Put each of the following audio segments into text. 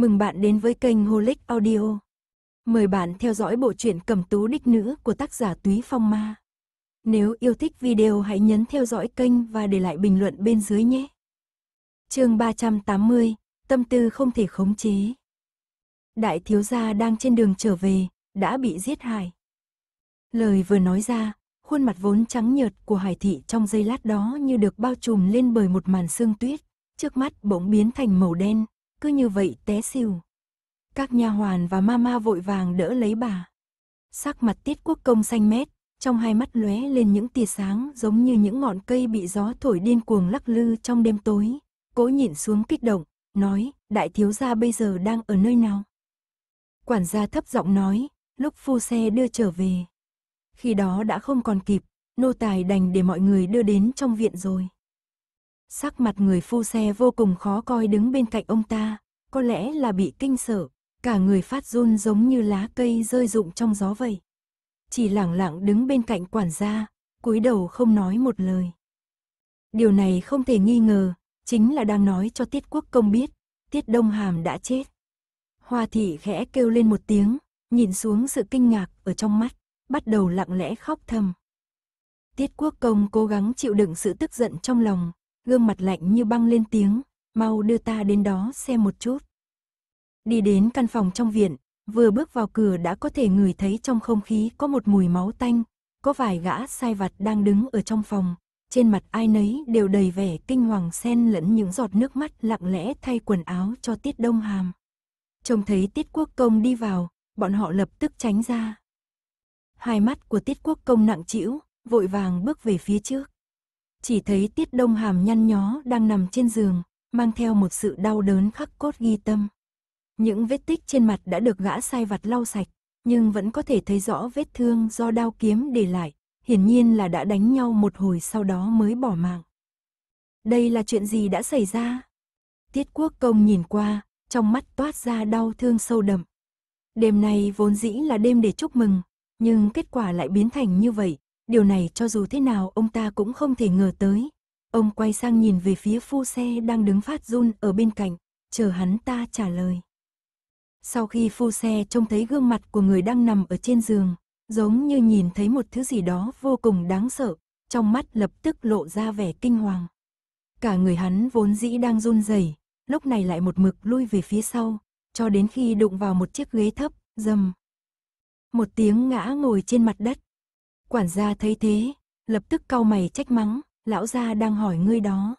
Mừng bạn đến với kênh Holic Audio. Mời bạn theo dõi bộ truyện Cẩm Tú Đích Nữ của tác giả Túy Phong Ma. Nếu yêu thích video hãy nhấn theo dõi kênh và để lại bình luận bên dưới nhé. Chương 380, tâm tư không thể khống chế. Đại thiếu gia đang trên đường trở về, đã bị giết hại. Lời vừa nói ra, khuôn mặt vốn trắng nhợt của Hải thị trong giây lát đó như được bao trùm lên bởi một màn sương tuyết, trước mắt bỗng biến thành màu đen, cứ như vậy té xỉu. Các nha hoàn và mama vội vàng đỡ lấy bà. Sắc mặt Tiết Quốc Công xanh mét, trong hai mắt lóe lên những tia sáng giống như những ngọn cây bị gió thổi điên cuồng lắc lư trong đêm tối. Cố nhịn xuống kích động, nói, đại thiếu gia bây giờ đang ở nơi nào? Quản gia thấp giọng nói, lúc phu xe đưa trở về. Khi đó đã không còn kịp, nô tài đành để mọi người đưa đến trong viện rồi. Sắc mặt người phu xe vô cùng khó coi đứng bên cạnh ông ta, có lẽ là bị kinh sợ, cả người phát run giống như lá cây rơi rụng trong gió vậy. Chỉ lẳng lặng đứng bên cạnh quản gia, cúi đầu không nói một lời. Điều này không thể nghi ngờ, chính là đang nói cho Tiết Quốc Công biết, Tiết Đông Hàm đã chết. Hoa thị khẽ kêu lên một tiếng, nhìn xuống sự kinh ngạc ở trong mắt, bắt đầu lặng lẽ khóc thầm. Tiết Quốc Công cố gắng chịu đựng sự tức giận trong lòng, gương mặt lạnh như băng lên tiếng, mau đưa ta đến đó xem một chút. Đi đến căn phòng trong viện, vừa bước vào cửa đã có thể ngửi thấy trong không khí có một mùi máu tanh, có vài gã sai vặt đang đứng ở trong phòng, trên mặt ai nấy đều đầy vẻ kinh hoàng xen lẫn những giọt nước mắt lặng lẽ thay quần áo cho Tiết Đông Hàm. Trông thấy Tiết Quốc Công đi vào, bọn họ lập tức tránh ra. Hai mắt của Tiết Quốc Công nặng trĩu, vội vàng bước về phía trước. Chỉ thấy Tiết Đông Hàm nhăn nhó đang nằm trên giường, mang theo một sự đau đớn khắc cốt ghi tâm. Những vết tích trên mặt đã được gã sai vặt lau sạch, nhưng vẫn có thể thấy rõ vết thương do đao kiếm để lại, hiển nhiên là đã đánh nhau một hồi sau đó mới bỏ mạng. Đây là chuyện gì đã xảy ra? Tiết Quốc Công nhìn qua, trong mắt toát ra đau thương sâu đậm. Đêm nay vốn dĩ là đêm để chúc mừng, nhưng kết quả lại biến thành như vậy, điều này cho dù thế nào ông ta cũng không thể ngờ tới. Ông quay sang nhìn về phía phu xe đang đứng phát run ở bên cạnh, chờ hắn ta trả lời. Sau khi phu xe trông thấy gương mặt của người đang nằm ở trên giường, giống như nhìn thấy một thứ gì đó vô cùng đáng sợ, trong mắt lập tức lộ ra vẻ kinh hoàng. Cả người hắn vốn dĩ đang run rẩy, lúc này lại một mực lui về phía sau, cho đến khi đụng vào một chiếc ghế thấp, dầm. Một tiếng ngã ngồi trên mặt đất, Quản gia thấy thế, lập tức cau mày trách mắng, lão gia đang hỏi ngươi đó.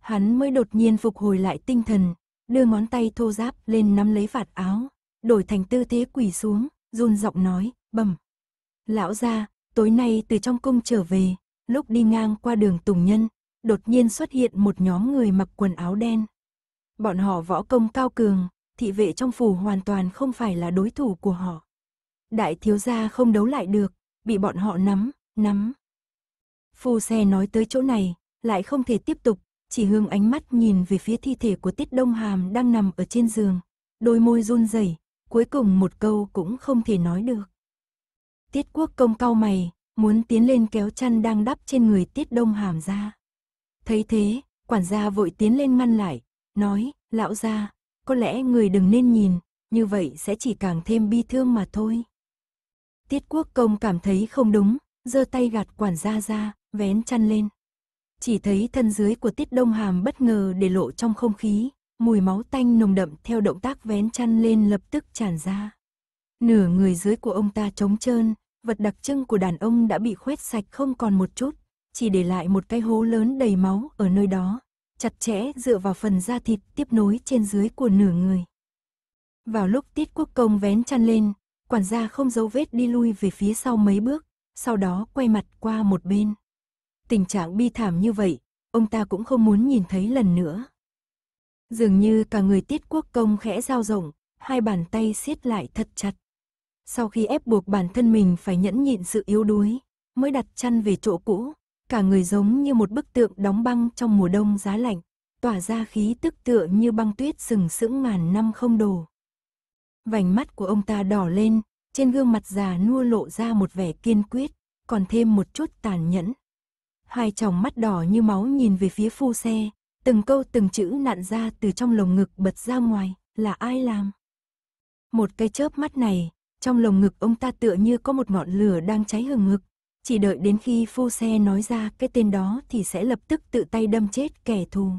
Hắn mới đột nhiên phục hồi lại tinh thần, đưa ngón tay thô giáp lên nắm lấy vạt áo, đổi thành tư thế quỳ xuống, run giọng nói, bẩm. Lão gia, tối nay từ trong cung trở về, lúc đi ngang qua đường Tùng Nhân, đột nhiên xuất hiện một nhóm người mặc quần áo đen. Bọn họ võ công cao cường, thị vệ trong phủ hoàn toàn không phải là đối thủ của họ. Đại thiếu gia không đấu lại được, bị bọn họ nắm, nắm. Phu xe nói tới chỗ này, lại không thể tiếp tục, chỉ hướng ánh mắt nhìn về phía thi thể của Tiết Đông Hàm đang nằm ở trên giường, đôi môi run rẩy, cuối cùng một câu cũng không thể nói được. Tiết Quốc công cau mày, muốn tiến lên kéo chăn đang đắp trên người Tiết Đông Hàm ra. Thấy thế, quản gia vội tiến lên ngăn lại, nói, lão gia, có lẽ người đừng nên nhìn, như vậy sẽ chỉ càng thêm bi thương mà thôi. Tiết quốc công cảm thấy không đúng, giơ tay gạt quản gia ra, vén chăn lên. Chỉ thấy thân dưới của tiết đông hàm bất ngờ để lộ trong không khí, mùi máu tanh nồng đậm theo động tác vén chăn lên lập tức tràn ra. Nửa người dưới của ông ta trống trơn, vật đặc trưng của đàn ông đã bị khoét sạch không còn một chút, chỉ để lại một cái hố lớn đầy máu ở nơi đó, chặt chẽ dựa vào phần da thịt tiếp nối trên dưới của nửa người. Vào lúc tiết quốc công vén chăn lên, quản gia không dấu vết đi lui về phía sau mấy bước, sau đó quay mặt qua một bên. Tình trạng bi thảm như vậy, ông ta cũng không muốn nhìn thấy lần nữa. Dường như cả người tiết quốc công khẽ giao rộng, hai bàn tay siết lại thật chặt. Sau khi ép buộc bản thân mình phải nhẫn nhịn sự yếu đuối, mới đặt chăn về chỗ cũ, cả người giống như một bức tượng đóng băng trong mùa đông giá lạnh, tỏa ra khí tức tựa như băng tuyết sừng sững ngàn năm không đổ. Vành mắt của ông ta đỏ lên, trên gương mặt già nua lộ ra một vẻ kiên quyết, còn thêm một chút tàn nhẫn. Hai tròng mắt đỏ như máu nhìn về phía phu xe, từng câu từng chữ nặn ra từ trong lồng ngực bật ra ngoài, là ai làm? Một cái chớp mắt này, trong lồng ngực ông ta tựa như có một ngọn lửa đang cháy hừng hực, chỉ đợi đến khi phu xe nói ra cái tên đó thì sẽ lập tức tự tay đâm chết kẻ thù.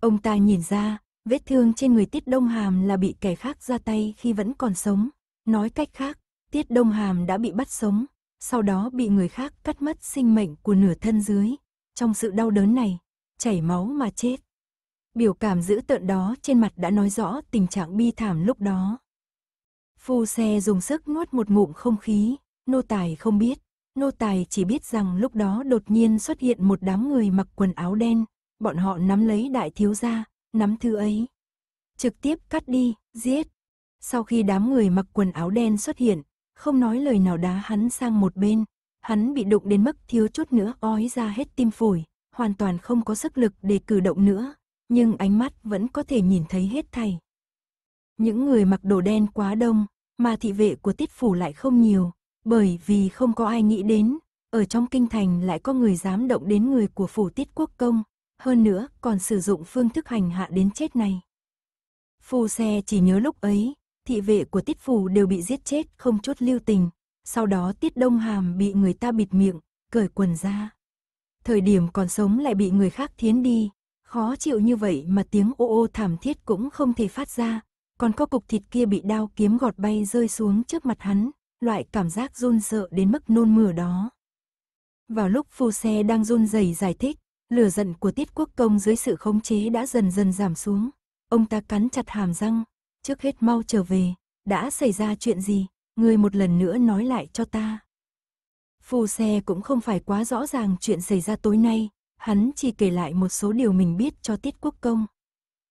Ông ta nhìn ra, Vết thương trên người Tiết Đông Hàm là bị kẻ khác ra tay khi vẫn còn sống. Nói cách khác, Tiết Đông Hàm đã bị bắt sống, sau đó bị người khác cắt mất sinh mệnh của nửa thân dưới. Trong sự đau đớn này, chảy máu mà chết. Biểu cảm dữ tợn đó trên mặt đã nói rõ tình trạng bi thảm lúc đó. Phu xe dùng sức nuốt một ngụm không khí, nô tài không biết. Nô tài chỉ biết rằng lúc đó đột nhiên xuất hiện một đám người mặc quần áo đen, bọn họ nắm lấy đại thiếu gia, nắm thứ ấy. Trực tiếp cắt đi, giết. Sau khi đám người mặc quần áo đen xuất hiện, không nói lời nào đá hắn sang một bên, hắn bị đụng đến mức thiếu chút nữa ói ra hết tim phổi, hoàn toàn không có sức lực để cử động nữa, nhưng ánh mắt vẫn có thể nhìn thấy hết thảy. Những người mặc đồ đen quá đông, mà thị vệ của tiết phủ lại không nhiều, bởi vì không có ai nghĩ đến, ở trong kinh thành lại có người dám động đến người của phủ tiết quốc công, hơn nữa còn sử dụng phương thức hành hạ đến chết này. Phu xe chỉ nhớ lúc ấy, thị vệ của tiết phù đều bị giết chết không chút lưu tình, sau đó tiết đông hàm bị người ta bịt miệng, cởi quần ra. Thời điểm còn sống lại bị người khác thiến đi, khó chịu như vậy mà tiếng ô ô thảm thiết cũng không thể phát ra, còn có cục thịt kia bị đao kiếm gọt bay rơi xuống trước mặt hắn, loại cảm giác run sợ đến mức nôn mửa đó. Vào lúc phu xe đang run rẩy giải thích, lửa giận của tiết quốc công dưới sự khống chế đã dần dần giảm xuống. Ông ta cắn chặt hàm răng, trước hết mau trở về, đã xảy ra chuyện gì, ngươi một lần nữa nói lại cho ta. Phù xe cũng không phải quá rõ ràng chuyện xảy ra tối nay, hắn chỉ kể lại một số điều mình biết cho tiết quốc công.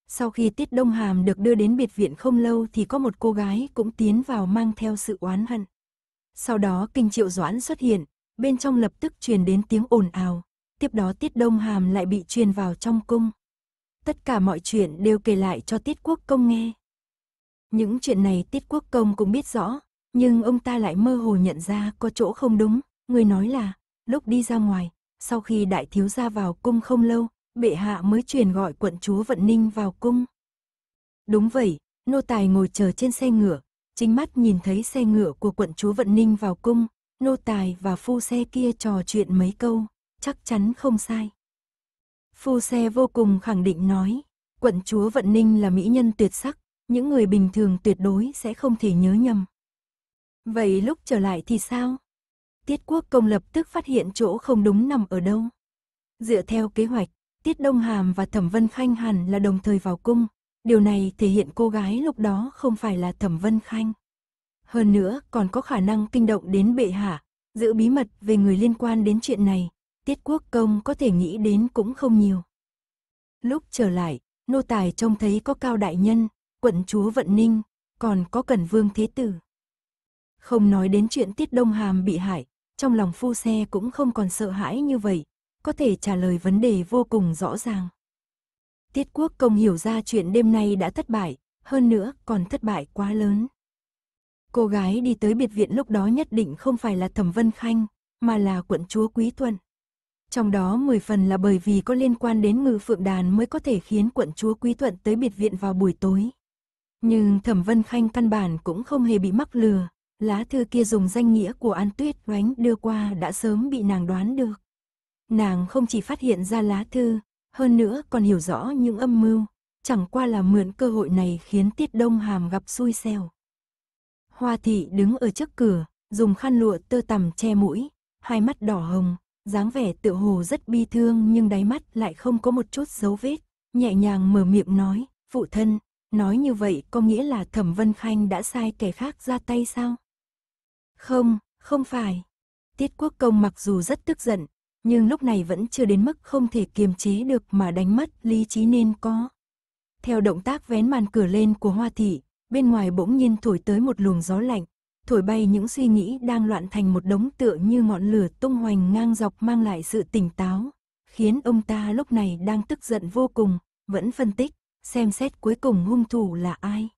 Sau khi Tiết Đông Hàm được đưa đến biệt viện không lâu thì có một cô gái cũng tiến vào mang theo sự oán hận. Sau đó kinh triệu doãn xuất hiện, bên trong lập tức truyền đến tiếng ồn ào, tiếp đó Tiết Đông Hàm lại bị truyền vào trong cung. Tất cả mọi chuyện đều kể lại cho Tiết Quốc Công nghe. Những chuyện này Tiết Quốc Công cũng biết rõ, nhưng ông ta lại mơ hồ nhận ra có chỗ không đúng. Người nói là, lúc đi ra ngoài, sau khi đại thiếu gia vào cung không lâu, bệ hạ mới truyền gọi quận chúa Vận Ninh vào cung. Đúng vậy, nô tài ngồi chờ trên xe ngựa, chính mắt nhìn thấy xe ngựa của quận chúa Vận Ninh vào cung, nô tài và phu xe kia trò chuyện mấy câu chắc chắn không sai. Phu xe vô cùng khẳng định nói, quận chúa Vận Ninh là mỹ nhân tuyệt sắc, những người bình thường tuyệt đối sẽ không thể nhớ nhầm. Vậy lúc trở lại thì sao? Tiết quốc công lập tức phát hiện chỗ không đúng nằm ở đâu. Dựa theo kế hoạch, Tiết Đông Hàm và Thẩm Vân Khanh hẳn là đồng thời vào cung. Điều này thể hiện cô gái lúc đó không phải là Thẩm Vân Khanh. Hơn nữa còn có khả năng kinh động đến bệ hạ, giữ bí mật về người liên quan đến chuyện này, tiết quốc công có thể nghĩ đến cũng không nhiều. Lúc trở lại, nô tài trông thấy có cao đại nhân, quận chúa Vận Ninh, còn có Cẩn Vương Thế Tử. Không nói đến chuyện Tiết Đông Hàm bị hại, trong lòng phu xe cũng không còn sợ hãi như vậy, có thể trả lời vấn đề vô cùng rõ ràng. Tiết Quốc Công hiểu ra chuyện đêm nay đã thất bại, hơn nữa còn thất bại quá lớn. Cô gái đi tới biệt viện lúc đó nhất định không phải là Thẩm Vân Khanh, mà là quận chúa Quý Thuận. Trong đó 10 phần là bởi vì có liên quan đến ngư phượng đàn mới có thể khiến quận chúa Quý Thuận tới biệt viện vào buổi tối. Nhưng Thẩm Vân Khanh căn bản cũng không hề bị mắc lừa, lá thư kia dùng danh nghĩa của An Tuyết Oánh đưa qua đã sớm bị nàng đoán được. Nàng không chỉ phát hiện ra lá thư, hơn nữa còn hiểu rõ những âm mưu, chẳng qua là mượn cơ hội này khiến Tiết Đông Hàm gặp xui xẻo. Hoa thị đứng ở trước cửa, dùng khăn lụa tơ tằm che mũi, hai mắt đỏ hồng, dáng vẻ tựa hồ rất bi thương nhưng đáy mắt lại không có một chút dấu vết, nhẹ nhàng mở miệng nói, phụ thân, nói như vậy có nghĩa là Thẩm Vân Khanh đã sai kẻ khác ra tay sao? Không, không phải. Tiết Quốc Công mặc dù rất tức giận, nhưng lúc này vẫn chưa đến mức không thể kiềm chế được mà đánh mất lý trí nên có. Theo động tác vén màn cửa lên của Hoa Thị, bên ngoài bỗng nhiên thổi tới một luồng gió lạnh, thổi bay những suy nghĩ đang loạn thành một đống tựa như ngọn lửa tung hoành ngang dọc mang lại sự tỉnh táo, khiến ông ta lúc này đang tức giận vô cùng, vẫn phân tích, xem xét cuối cùng hung thủ là ai.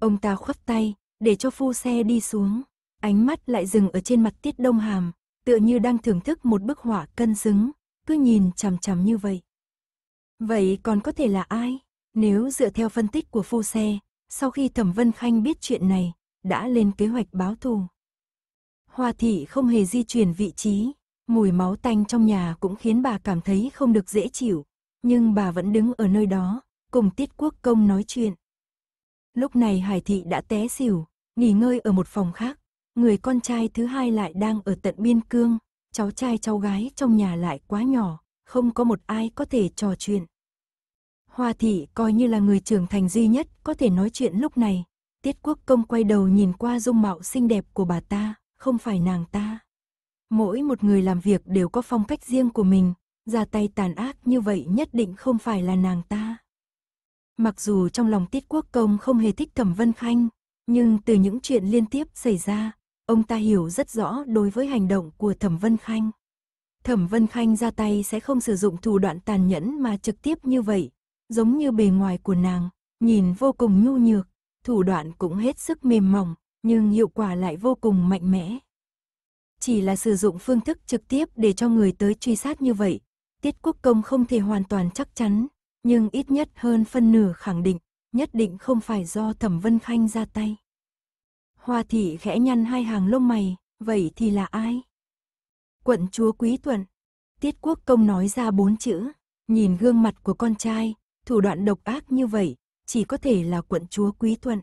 Ông ta khuất tay, để cho phu xe đi xuống, ánh mắt lại dừng ở trên mặt tiết đông hàm, tựa như đang thưởng thức một bức họa cân xứng, cứ nhìn chằm chằm như vậy. Vậy còn có thể là ai? Nếu dựa theo phân tích của phu xe, sau khi Thẩm Vân Khanh biết chuyện này, đã lên kế hoạch báo thù. Hoa thị không hề di chuyển vị trí, mùi máu tanh trong nhà cũng khiến bà cảm thấy không được dễ chịu, nhưng bà vẫn đứng ở nơi đó, cùng tiết quốc công nói chuyện. Lúc này Hải thị đã té xỉu, nghỉ ngơi ở một phòng khác, người con trai thứ hai lại đang ở tận biên cương, cháu trai cháu gái trong nhà lại quá nhỏ, không có một ai có thể trò chuyện. Hoa thị coi như là người trưởng thành duy nhất có thể nói chuyện lúc này, Tiết quốc công quay đầu nhìn qua dung mạo xinh đẹp của bà ta, không phải nàng ta. Mỗi một người làm việc đều có phong cách riêng của mình, ra tay tàn ác như vậy nhất định không phải là nàng ta. Mặc dù trong lòng tiết quốc công không hề thích Thẩm Vân Khanh, nhưng từ những chuyện liên tiếp xảy ra, ông ta hiểu rất rõ đối với hành động của Thẩm Vân Khanh. Thẩm Vân Khanh ra tay sẽ không sử dụng thủ đoạn tàn nhẫn mà trực tiếp như vậy, giống như bề ngoài của nàng, nhìn vô cùng nhu nhược, thủ đoạn cũng hết sức mềm mỏng, nhưng hiệu quả lại vô cùng mạnh mẽ. Chỉ là sử dụng phương thức trực tiếp để cho người tới truy sát như vậy, Tiết Quốc Công không thể hoàn toàn chắc chắn, nhưng ít nhất hơn phân nửa khẳng định, nhất định không phải do Thẩm Vân Khanh ra tay. Hoa thị khẽ nhăn hai hàng lông mày, vậy thì là ai? Quận chúa Quý Tuần. Tiết Quốc Công nói ra bốn chữ, nhìn gương mặt của con trai, thủ đoạn độc ác như vậy, chỉ có thể là quận chúa Quý Thuận.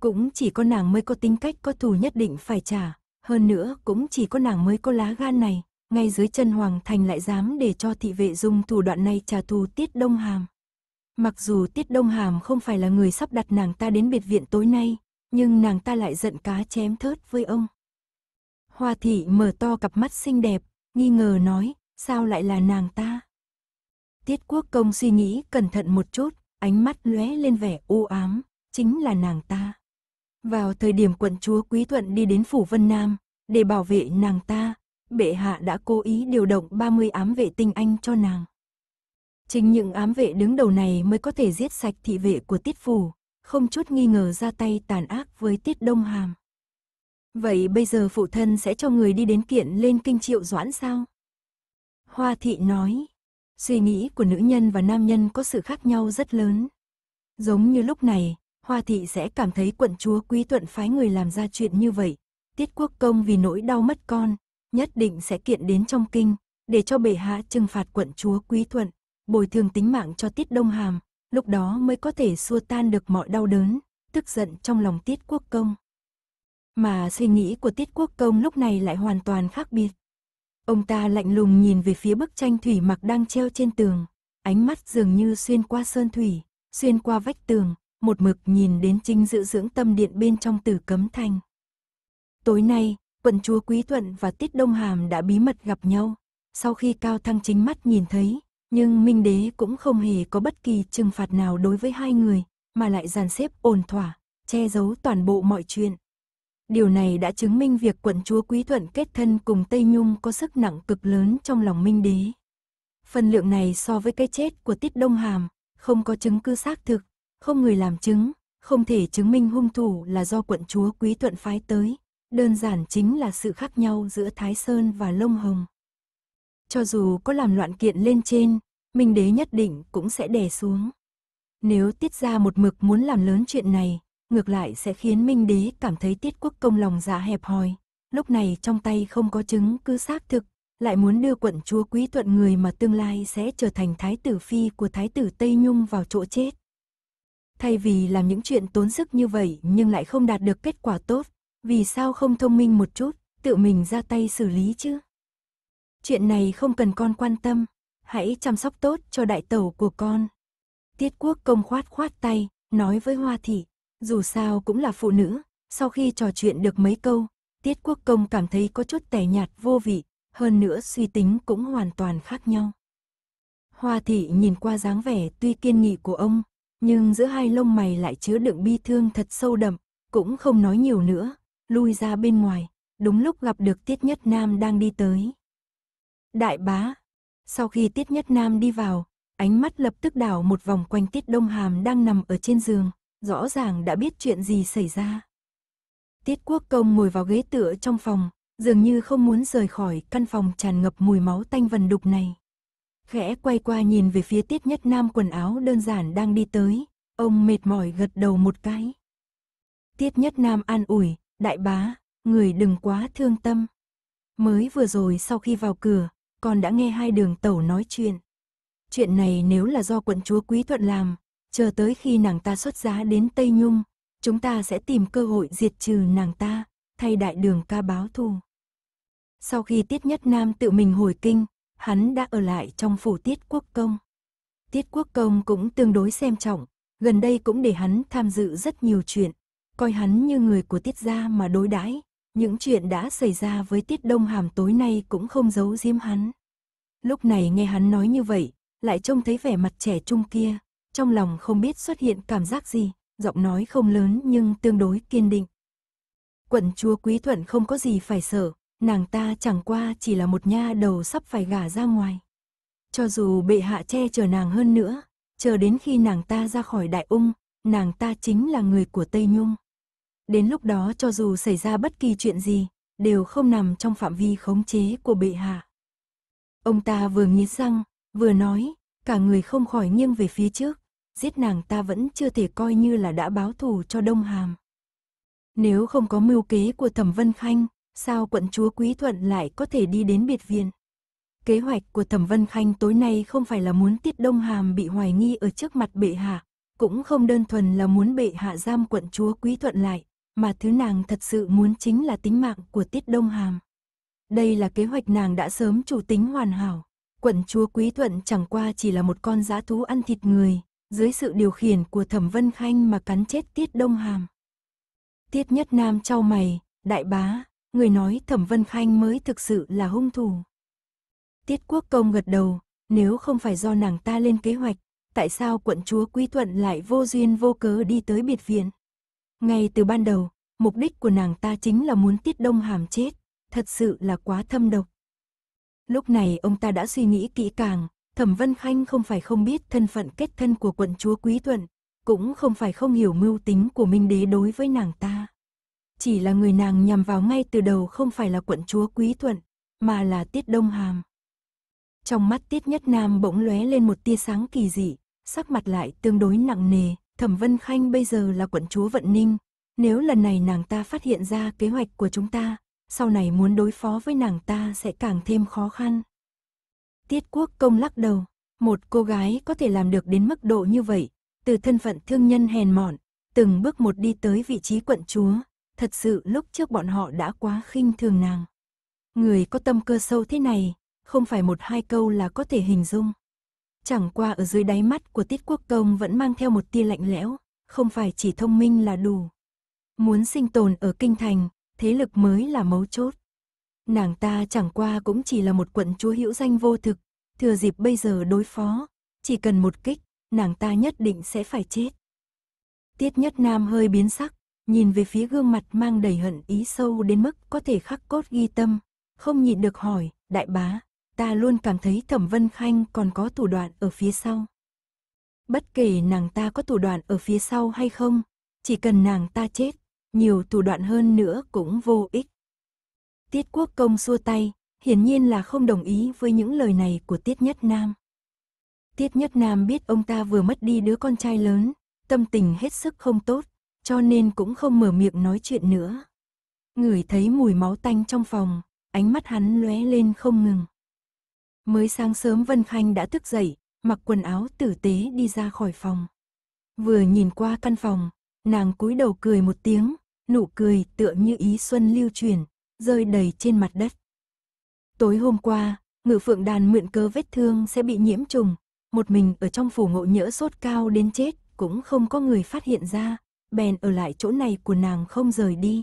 Cũng chỉ có nàng mới có tính cách có thù nhất định phải trả, hơn nữa cũng chỉ có nàng mới có lá gan này, ngay dưới chân Hoàng Thành lại dám để cho thị vệ dùng thủ đoạn này trả thù Tiết Đông Hàm. Mặc dù Tiết Đông Hàm không phải là người sắp đặt nàng ta đến biệt viện tối nay, nhưng nàng ta lại giận cá chém thớt với ông. Hoa thị mở to cặp mắt xinh đẹp, nghi ngờ nói, sao lại là nàng ta? Tiết quốc công suy nghĩ cẩn thận một chút, ánh mắt lóe lên vẻ u ám, chính là nàng ta. Vào thời điểm quận chúa Quý Thuận đi đến phủ Vân Nam, để bảo vệ nàng ta, bệ hạ đã cố ý điều động 30 ám vệ tinh anh cho nàng. Chính những ám vệ đứng đầu này mới có thể giết sạch thị vệ của tiết phủ, không chút nghi ngờ ra tay tàn ác với tiết đông hàm. Vậy bây giờ phụ thân sẽ cho người đi đến kiện lên kinh triệu doãn sao? Hoa thị nói, Suy nghĩ của nữ nhân và nam nhân có sự khác nhau rất lớn. Giống như lúc này, Hoa Thị sẽ cảm thấy quận chúa quý tuận phái người làm ra chuyện như vậy. Tiết quốc công vì nỗi đau mất con, nhất định sẽ kiện đến trong kinh, để cho bệ hạ trừng phạt quận chúa quý thuận, bồi thường tính mạng cho tiết đông hàm, lúc đó mới có thể xua tan được mọi đau đớn, tức giận trong lòng tiết quốc công. Mà suy nghĩ của tiết quốc công lúc này lại hoàn toàn khác biệt. Ông ta lạnh lùng nhìn về phía bức tranh thủy mặc đang treo trên tường, ánh mắt dường như xuyên qua sơn thủy, xuyên qua vách tường, một mực nhìn đến trinh dự dưỡng tâm điện bên trong tử cấm thành. Tối nay, quận chúa Quý Thuận và Tiết Đông Hàm đã bí mật gặp nhau, sau khi Cao Thăng chính mắt nhìn thấy, nhưng Minh Đế cũng không hề có bất kỳ trừng phạt nào đối với hai người, mà lại dàn xếp ổn thỏa, che giấu toàn bộ mọi chuyện, Điều này đã chứng minh việc quận chúa Quý Thuận kết thân cùng Tây Nhung có sức nặng cực lớn trong lòng Minh Đế. Phần lượng này so với cái chết của Tiết Đông Hàm, không có chứng cứ xác thực, không người làm chứng, không thể chứng minh hung thủ là do quận chúa Quý Thuận phái tới, đơn giản chính là sự khác nhau giữa Thái Sơn và Lông Hồng. Cho dù có làm loạn kiện lên trên, Minh Đế nhất định cũng sẽ đè xuống. Nếu Tiết ra một mực muốn làm lớn chuyện này, ngược lại sẽ khiến Minh Đế cảm thấy tiết quốc công lòng dạ hẹp hòi. Lúc này trong tay không có chứng cứ xác thực, lại muốn đưa quận chúa quý thuận người mà tương lai sẽ trở thành thái tử phi của thái tử Tây Nhung vào chỗ chết. Thay vì làm những chuyện tốn sức như vậy nhưng lại không đạt được kết quả tốt, vì sao không thông minh một chút, tự mình ra tay xử lý chứ? Chuyện này không cần con quan tâm, hãy chăm sóc tốt cho đại tẩu của con. Tiết quốc công khoát khoát tay, nói với Hoa Thị. Dù sao cũng là phụ nữ, sau khi trò chuyện được mấy câu, Tiết Quốc Công cảm thấy có chút tẻ nhạt vô vị, hơn nữa suy tính cũng hoàn toàn khác nhau. Hoa thị nhìn qua dáng vẻ tuy kiên nghị của ông, nhưng giữa hai lông mày lại chứa đựng bi thương thật sâu đậm, cũng không nói nhiều nữa, lui ra bên ngoài, đúng lúc gặp được Tiết Nhất Nam đang đi tới. Đại bá, sau khi Tiết Nhất Nam đi vào, ánh mắt lập tức đảo một vòng quanh Tiết Đông Hàm đang nằm ở trên giường, rõ ràng đã biết chuyện gì xảy ra. Tiết Quốc Công ngồi vào ghế tựa trong phòng, dường như không muốn rời khỏi căn phòng tràn ngập mùi máu tanh vần đục này. Khẽ quay qua nhìn về phía Tiết Nhất Nam quần áo đơn giản đang đi tới, ông mệt mỏi gật đầu một cái. Tiết Nhất Nam an ủi, đại bá, người đừng quá thương tâm. Mới vừa rồi sau khi vào cửa, con đã nghe hai đường tẩu nói chuyện. Chuyện này nếu là do quận chúa Quý Thuận làm, chờ tới khi nàng ta xuất giá đến Tây Nhung, chúng ta sẽ tìm cơ hội diệt trừ nàng ta, thay đại đường ca báo thù. Sau khi Tiết Nhất Nam tự mình hồi kinh, hắn đã ở lại trong phủ Tiết Quốc Công. Tiết Quốc Công cũng tương đối xem trọng, gần đây cũng để hắn tham dự rất nhiều chuyện, coi hắn như người của Tiết gia mà đối đãi. Những chuyện đã xảy ra với Tiết Đông Hàm tối nay cũng không giấu giếm hắn. Lúc này nghe hắn nói như vậy, lại trông thấy vẻ mặt trẻ trung kia, trong lòng không biết xuất hiện cảm giác gì, giọng nói không lớn nhưng tương đối kiên định. Quận chúa Quý Thuận không có gì phải sợ, nàng ta chẳng qua chỉ là một nha đầu sắp phải gả ra ngoài. Cho dù bệ hạ che chở nàng hơn nữa, chờ đến khi nàng ta ra khỏi đại ung, nàng ta chính là người của Tây Nhung. Đến lúc đó cho dù xảy ra bất kỳ chuyện gì, đều không nằm trong phạm vi khống chế của bệ hạ. Ông ta vừa nghiến răng, vừa nói, cả người không khỏi nghiêng về phía trước, giết nàng ta vẫn chưa thể coi như là đã báo thù cho Đông Hàm. Nếu không có mưu kế của Thẩm Vân Khanh, sao quận chúa Quý Thuận lại có thể đi đến biệt viện? Kế hoạch của Thẩm Vân Khanh tối nay không phải là muốn tiết Đông Hàm bị hoài nghi ở trước mặt bệ hạ, cũng không đơn thuần là muốn bệ hạ giam quận chúa Quý Thuận lại, mà thứ nàng thật sự muốn chính là tính mạng của tiết Đông Hàm. Đây là kế hoạch nàng đã sớm chủ tính hoàn hảo quận chúa Quý Thuận chẳng qua chỉ là một con giã thú ăn thịt người, dưới sự điều khiển của Thẩm Vân Khanh mà cắn chết Tiết Đông Hàm. Tiết Nhất Nam trao mày, đại bá, người nói Thẩm Vân Khanh mới thực sự là hung thủ. Tiết Quốc Công gật đầu, nếu không phải do nàng ta lên kế hoạch, tại sao quận chúa Quý Thuận lại vô duyên vô cớ đi tới biệt viện? Ngay từ ban đầu, mục đích của nàng ta chính là muốn Tiết Đông Hàm chết, thật sự là quá thâm độc. Lúc này ông ta đã suy nghĩ kỹ càng, Thẩm Vân Khanh không phải không biết thân phận kết thân của quận chúa Quý Thuận, cũng không phải không hiểu mưu tính của Minh Đế đối với nàng ta. Chỉ là người nàng nhằm vào ngay từ đầu không phải là quận chúa Quý Thuận, mà là Tiết Đông Hàm. Trong mắt Tiết Nhất Nam bỗng lóe lên một tia sáng kỳ dị, sắc mặt lại tương đối nặng nề, Thẩm Vân Khanh bây giờ là quận chúa Vận Ninh, nếu lần này nàng ta phát hiện ra kế hoạch của chúng ta, sau này muốn đối phó với nàng ta sẽ càng thêm khó khăn. Tiết quốc công lắc đầu, một cô gái có thể làm được đến mức độ như vậy, từ thân phận thương nhân hèn mọn, từng bước một đi tới vị trí quận chúa, thật sự lúc trước bọn họ đã quá khinh thường nàng. Người có tâm cơ sâu thế này, không phải một hai câu là có thể hình dung. Chẳng qua ở dưới đáy mắt của tiết quốc công vẫn mang theo một tia lạnh lẽo, không phải chỉ thông minh là đủ. Muốn sinh tồn ở kinh thành, thế lực mới là mấu chốt. Nàng ta chẳng qua cũng chỉ là một quận chúa hữu danh vô thực, thừa dịp bây giờ đối phó, chỉ cần một kích, nàng ta nhất định sẽ phải chết. Tiết Nhất Nam hơi biến sắc, nhìn về phía gương mặt mang đầy hận ý sâu đến mức có thể khắc cốt ghi tâm, không nhịn được hỏi, đại bá, ta luôn cảm thấy Thẩm Vân Khanh còn có thủ đoạn ở phía sau. Bất kể nàng ta có thủ đoạn ở phía sau hay không, chỉ cần nàng ta chết, nhiều thủ đoạn hơn nữa cũng vô ích. Tiết quốc công xua tay, hiển nhiên là không đồng ý với những lời này của Tiết Nhất Nam. Tiết Nhất Nam biết ông ta vừa mất đi đứa con trai lớn, tâm tình hết sức không tốt, cho nên cũng không mở miệng nói chuyện nữa. Ngửi thấy mùi máu tanh trong phòng, ánh mắt hắn lóe lên không ngừng. Mới sáng sớm Vân Khanh đã thức dậy, mặc quần áo tử tế đi ra khỏi phòng. Vừa nhìn qua căn phòng, nàng cúi đầu cười một tiếng, nụ cười tựa như ý xuân lưu truyền, rơi đầy trên mặt đất. Tối hôm qua, ngự phượng đàn mượn cơ vết thương sẽ bị nhiễm trùng, một mình ở trong phủ ngộ nhỡ sốt cao đến chết, cũng không có người phát hiện ra, bèn ở lại chỗ này của nàng không rời đi.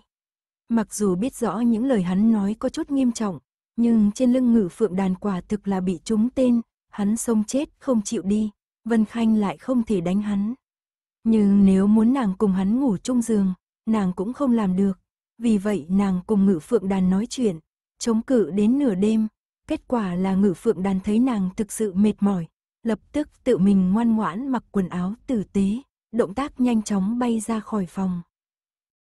Mặc dù biết rõ những lời hắn nói có chút nghiêm trọng, nhưng trên lưng ngự phượng đàn quả thực là bị trúng tên, hắn sông chết không chịu đi, Vân Khanh lại không thể đánh hắn. Nhưng nếu muốn nàng cùng hắn ngủ chung giường, nàng cũng không làm được. Vì vậy nàng cùng ngự phượng đàn nói chuyện, chống cự đến nửa đêm. Kết quả là ngự phượng đàn thấy nàng thực sự mệt mỏi, lập tức tự mình ngoan ngoãn mặc quần áo tử tế, động tác nhanh chóng bay ra khỏi phòng.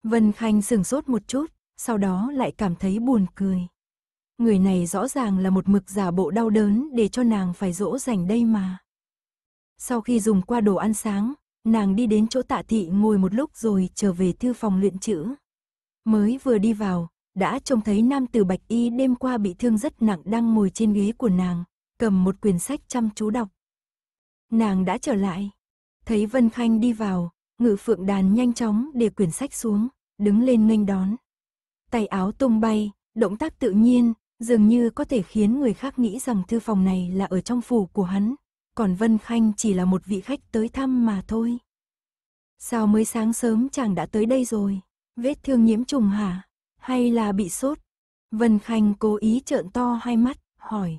Vân Khanh sừng sốt một chút, sau đó lại cảm thấy buồn cười. Người này rõ ràng là một mực giả bộ đau đớn để cho nàng phải dỗ dành đây mà. Sau khi dùng qua đồ ăn sáng, Nàng đi đến chỗ tạ thị ngồi một lúc rồi trở về thư phòng luyện chữ. Mới vừa đi vào, đã trông thấy nam tử bạch y đêm qua bị thương rất nặng đang ngồi trên ghế của nàng, cầm một quyển sách chăm chú đọc. Nàng đã trở lại. Thấy Vân Khanh đi vào, ngự phượng đàn nhanh chóng để quyển sách xuống, đứng lên nghênh đón. Tay áo tung bay, động tác tự nhiên, dường như có thể khiến người khác nghĩ rằng thư phòng này là ở trong phủ của hắn, còn Vân Khanh chỉ là một vị khách tới thăm mà thôi. Sao mới sáng sớm chàng đã tới đây rồi? Vết thương nhiễm trùng hả? Hay là bị sốt? Vân Khanh cố ý trợn to hai mắt, hỏi.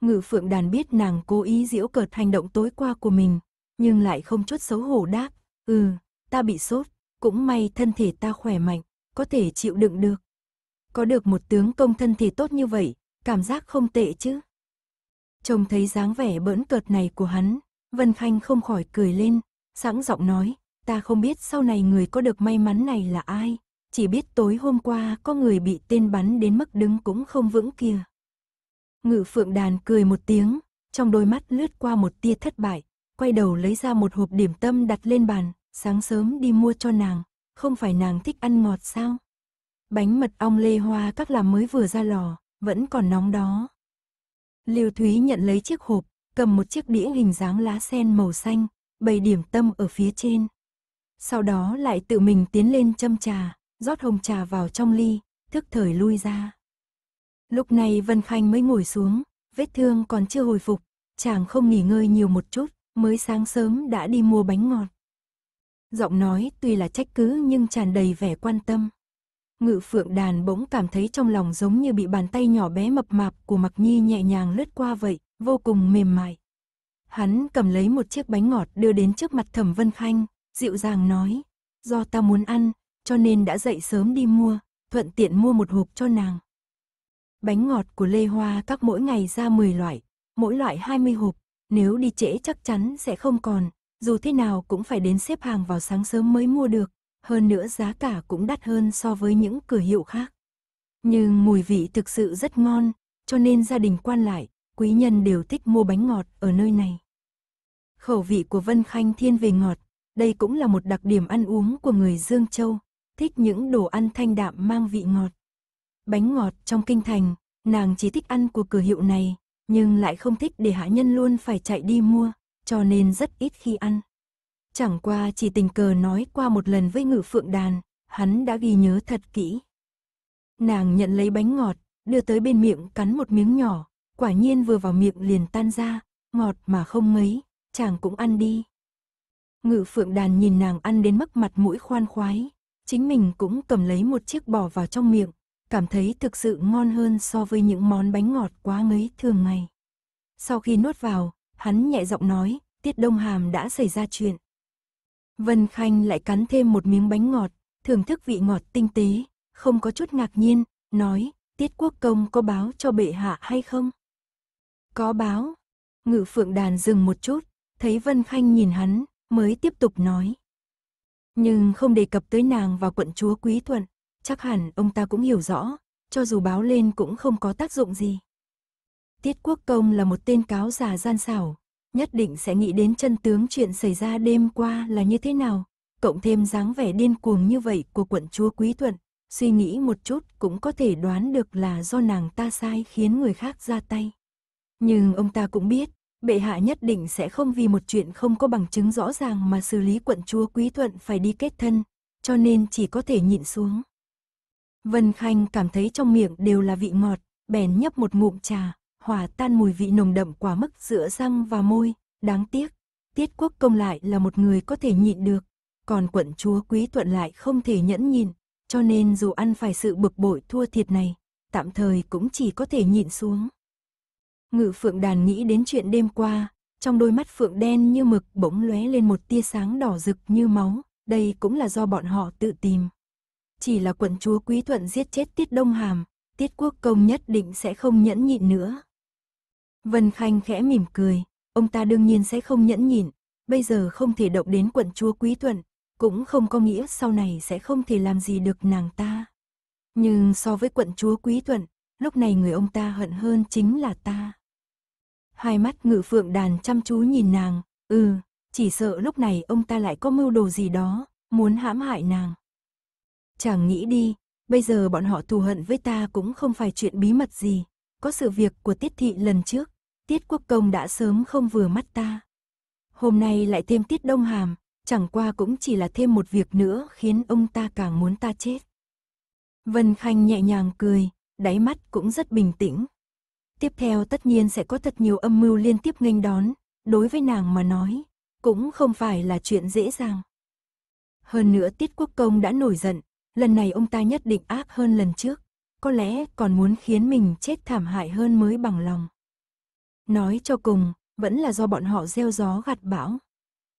Ngự phượng đàn biết nàng cố ý giễu cợt hành động tối qua của mình, nhưng lại không chút xấu hổ đáp. Ừ, ta bị sốt, cũng may thân thể ta khỏe mạnh, có thể chịu đựng được. Có được một tướng công thân thể tốt như vậy, cảm giác không tệ chứ. Trông thấy dáng vẻ bỡn cợt này của hắn, Vân Khanh không khỏi cười lên, sẵn giọng nói, ta không biết sau này người có được may mắn này là ai, chỉ biết tối hôm qua có người bị tên bắn đến mức đứng cũng không vững kia. Ngự phượng đàn cười một tiếng, trong đôi mắt lướt qua một tia thất bại, quay đầu lấy ra một hộp điểm tâm đặt lên bàn, sáng sớm đi mua cho nàng, không phải nàng thích ăn ngọt sao? Bánh mật ong lê hoa các làm mới vừa ra lò, vẫn còn nóng đó. Lưu Thúy nhận lấy chiếc hộp, cầm một chiếc đĩa hình dáng lá sen màu xanh, bày điểm tâm ở phía trên. Sau đó lại tự mình tiến lên châm trà, rót hồng trà vào trong ly, thức thời lui ra. Lúc này Vân Khanh mới ngồi xuống, vết thương còn chưa hồi phục, chàng không nghỉ ngơi nhiều một chút, mới sáng sớm đã đi mua bánh ngọt. Giọng nói tuy là trách cứ nhưng tràn đầy vẻ quan tâm. Ngự phượng đàn bỗng cảm thấy trong lòng giống như bị bàn tay nhỏ bé mập mạp của Mặc Nhi nhẹ nhàng lướt qua vậy, vô cùng mềm mại. Hắn cầm lấy một chiếc bánh ngọt đưa đến trước mặt Thẩm Vân Khanh, dịu dàng nói, do ta muốn ăn, cho nên đã dậy sớm đi mua, thuận tiện mua một hộp cho nàng. Bánh ngọt của Lê Hoa các mỗi ngày ra 10 loại, mỗi loại 20 hộp, nếu đi trễ chắc chắn sẽ không còn, dù thế nào cũng phải đến xếp hàng vào sáng sớm mới mua được, hơn nữa giá cả cũng đắt hơn so với những cửa hiệu khác. Nhưng mùi vị thực sự rất ngon, cho nên gia đình quan lại, quý nhân đều thích mua bánh ngọt ở nơi này. Khẩu vị của Vân Khanh thiên về ngọt, đây cũng là một đặc điểm ăn uống của người Dương Châu, thích những đồ ăn thanh đạm mang vị ngọt. Bánh ngọt trong kinh thành, nàng chỉ thích ăn của cửa hiệu này, nhưng lại không thích để hạ nhân luôn phải chạy đi mua, cho nên rất ít khi ăn. Chẳng qua chỉ tình cờ nói qua một lần với ngự phượng đàn, hắn đã ghi nhớ thật kỹ. Nàng nhận lấy bánh ngọt, đưa tới bên miệng cắn một miếng nhỏ, quả nhiên vừa vào miệng liền tan ra, ngọt mà không mấy, chàng cũng ăn đi. Ngự phượng đàn nhìn nàng ăn đến mức mặt mũi khoan khoái, chính mình cũng cầm lấy một chiếc bò vào trong miệng, cảm thấy thực sự ngon hơn so với những món bánh ngọt quá ngấy thường ngày. Sau khi nuốt vào, hắn nhẹ giọng nói, tiết đông hàm đã xảy ra chuyện. Vân Khanh lại cắn thêm một miếng bánh ngọt, thưởng thức vị ngọt tinh tế, không có chút ngạc nhiên, nói, tiết quốc công có báo cho bệ hạ hay không? Có báo. Ngự phượng đàn dừng một chút, thấy Vân Khanh nhìn hắn, mới tiếp tục nói. Nhưng không đề cập tới nàng và quận chúa Quý Thuận, chắc hẳn ông ta cũng hiểu rõ, cho dù báo lên cũng không có tác dụng gì. Tiết Quốc Công là một tên cáo già gian xảo, nhất định sẽ nghĩ đến chân tướng chuyện xảy ra đêm qua là như thế nào, cộng thêm dáng vẻ điên cuồng như vậy của quận chúa Quý Thuận, suy nghĩ một chút cũng có thể đoán được là do nàng ta sai khiến người khác ra tay. Nhưng ông ta cũng biết, bệ hạ nhất định sẽ không vì một chuyện không có bằng chứng rõ ràng mà xử lý quận chúa Quý Thuận phải đi kết thân, cho nên chỉ có thể nhịn xuống. Vân Khanh cảm thấy trong miệng đều là vị ngọt, bèn nhấp một ngụm trà, hòa tan mùi vị nồng đậm quá mức giữa răng và môi, đáng tiếc. Tiết quốc công lại là một người có thể nhịn được, còn quận chúa quý thuận lại không thể nhẫn nhịn, cho nên dù ăn phải sự bực bội thua thiệt này, tạm thời cũng chỉ có thể nhịn xuống. Ngự phượng đàn nghĩ đến chuyện đêm qua, trong đôi mắt phượng đen như mực bỗng lóe lên một tia sáng đỏ rực như máu, đây cũng là do bọn họ tự tìm. Chỉ là quận chúa quý thuận giết chết tiết đông hàm, tiết quốc công nhất định sẽ không nhẫn nhịn nữa. Vân Khanh khẽ mỉm cười, ông ta đương nhiên sẽ không nhẫn nhịn, bây giờ không thể động đến quận chúa Quý Thuận, cũng không có nghĩa sau này sẽ không thể làm gì được nàng ta. Nhưng so với quận chúa Quý Thuận, lúc này người ông ta hận hơn chính là ta. Hai mắt ngự phượng đàn chăm chú nhìn nàng, ừ, chỉ sợ lúc này ông ta lại có mưu đồ gì đó, muốn hãm hại nàng. Chẳng nghĩ đi, bây giờ bọn họ thù hận với ta cũng không phải chuyện bí mật gì, có sự việc của tiết thị lần trước, tiết quốc công đã sớm không vừa mắt ta. Hôm nay lại thêm tiết đông hàm, chẳng qua cũng chỉ là thêm một việc nữa khiến ông ta càng muốn ta chết. Vân Khanh nhẹ nhàng cười, đáy mắt cũng rất bình tĩnh. Tiếp theo tất nhiên sẽ có thật nhiều âm mưu liên tiếp nghênh đón, đối với nàng mà nói, cũng không phải là chuyện dễ dàng. Hơn nữa Tiết Quốc Công đã nổi giận, lần này ông ta nhất định ác hơn lần trước, có lẽ còn muốn khiến mình chết thảm hại hơn mới bằng lòng. Nói cho cùng, vẫn là do bọn họ gieo gió gặt bão.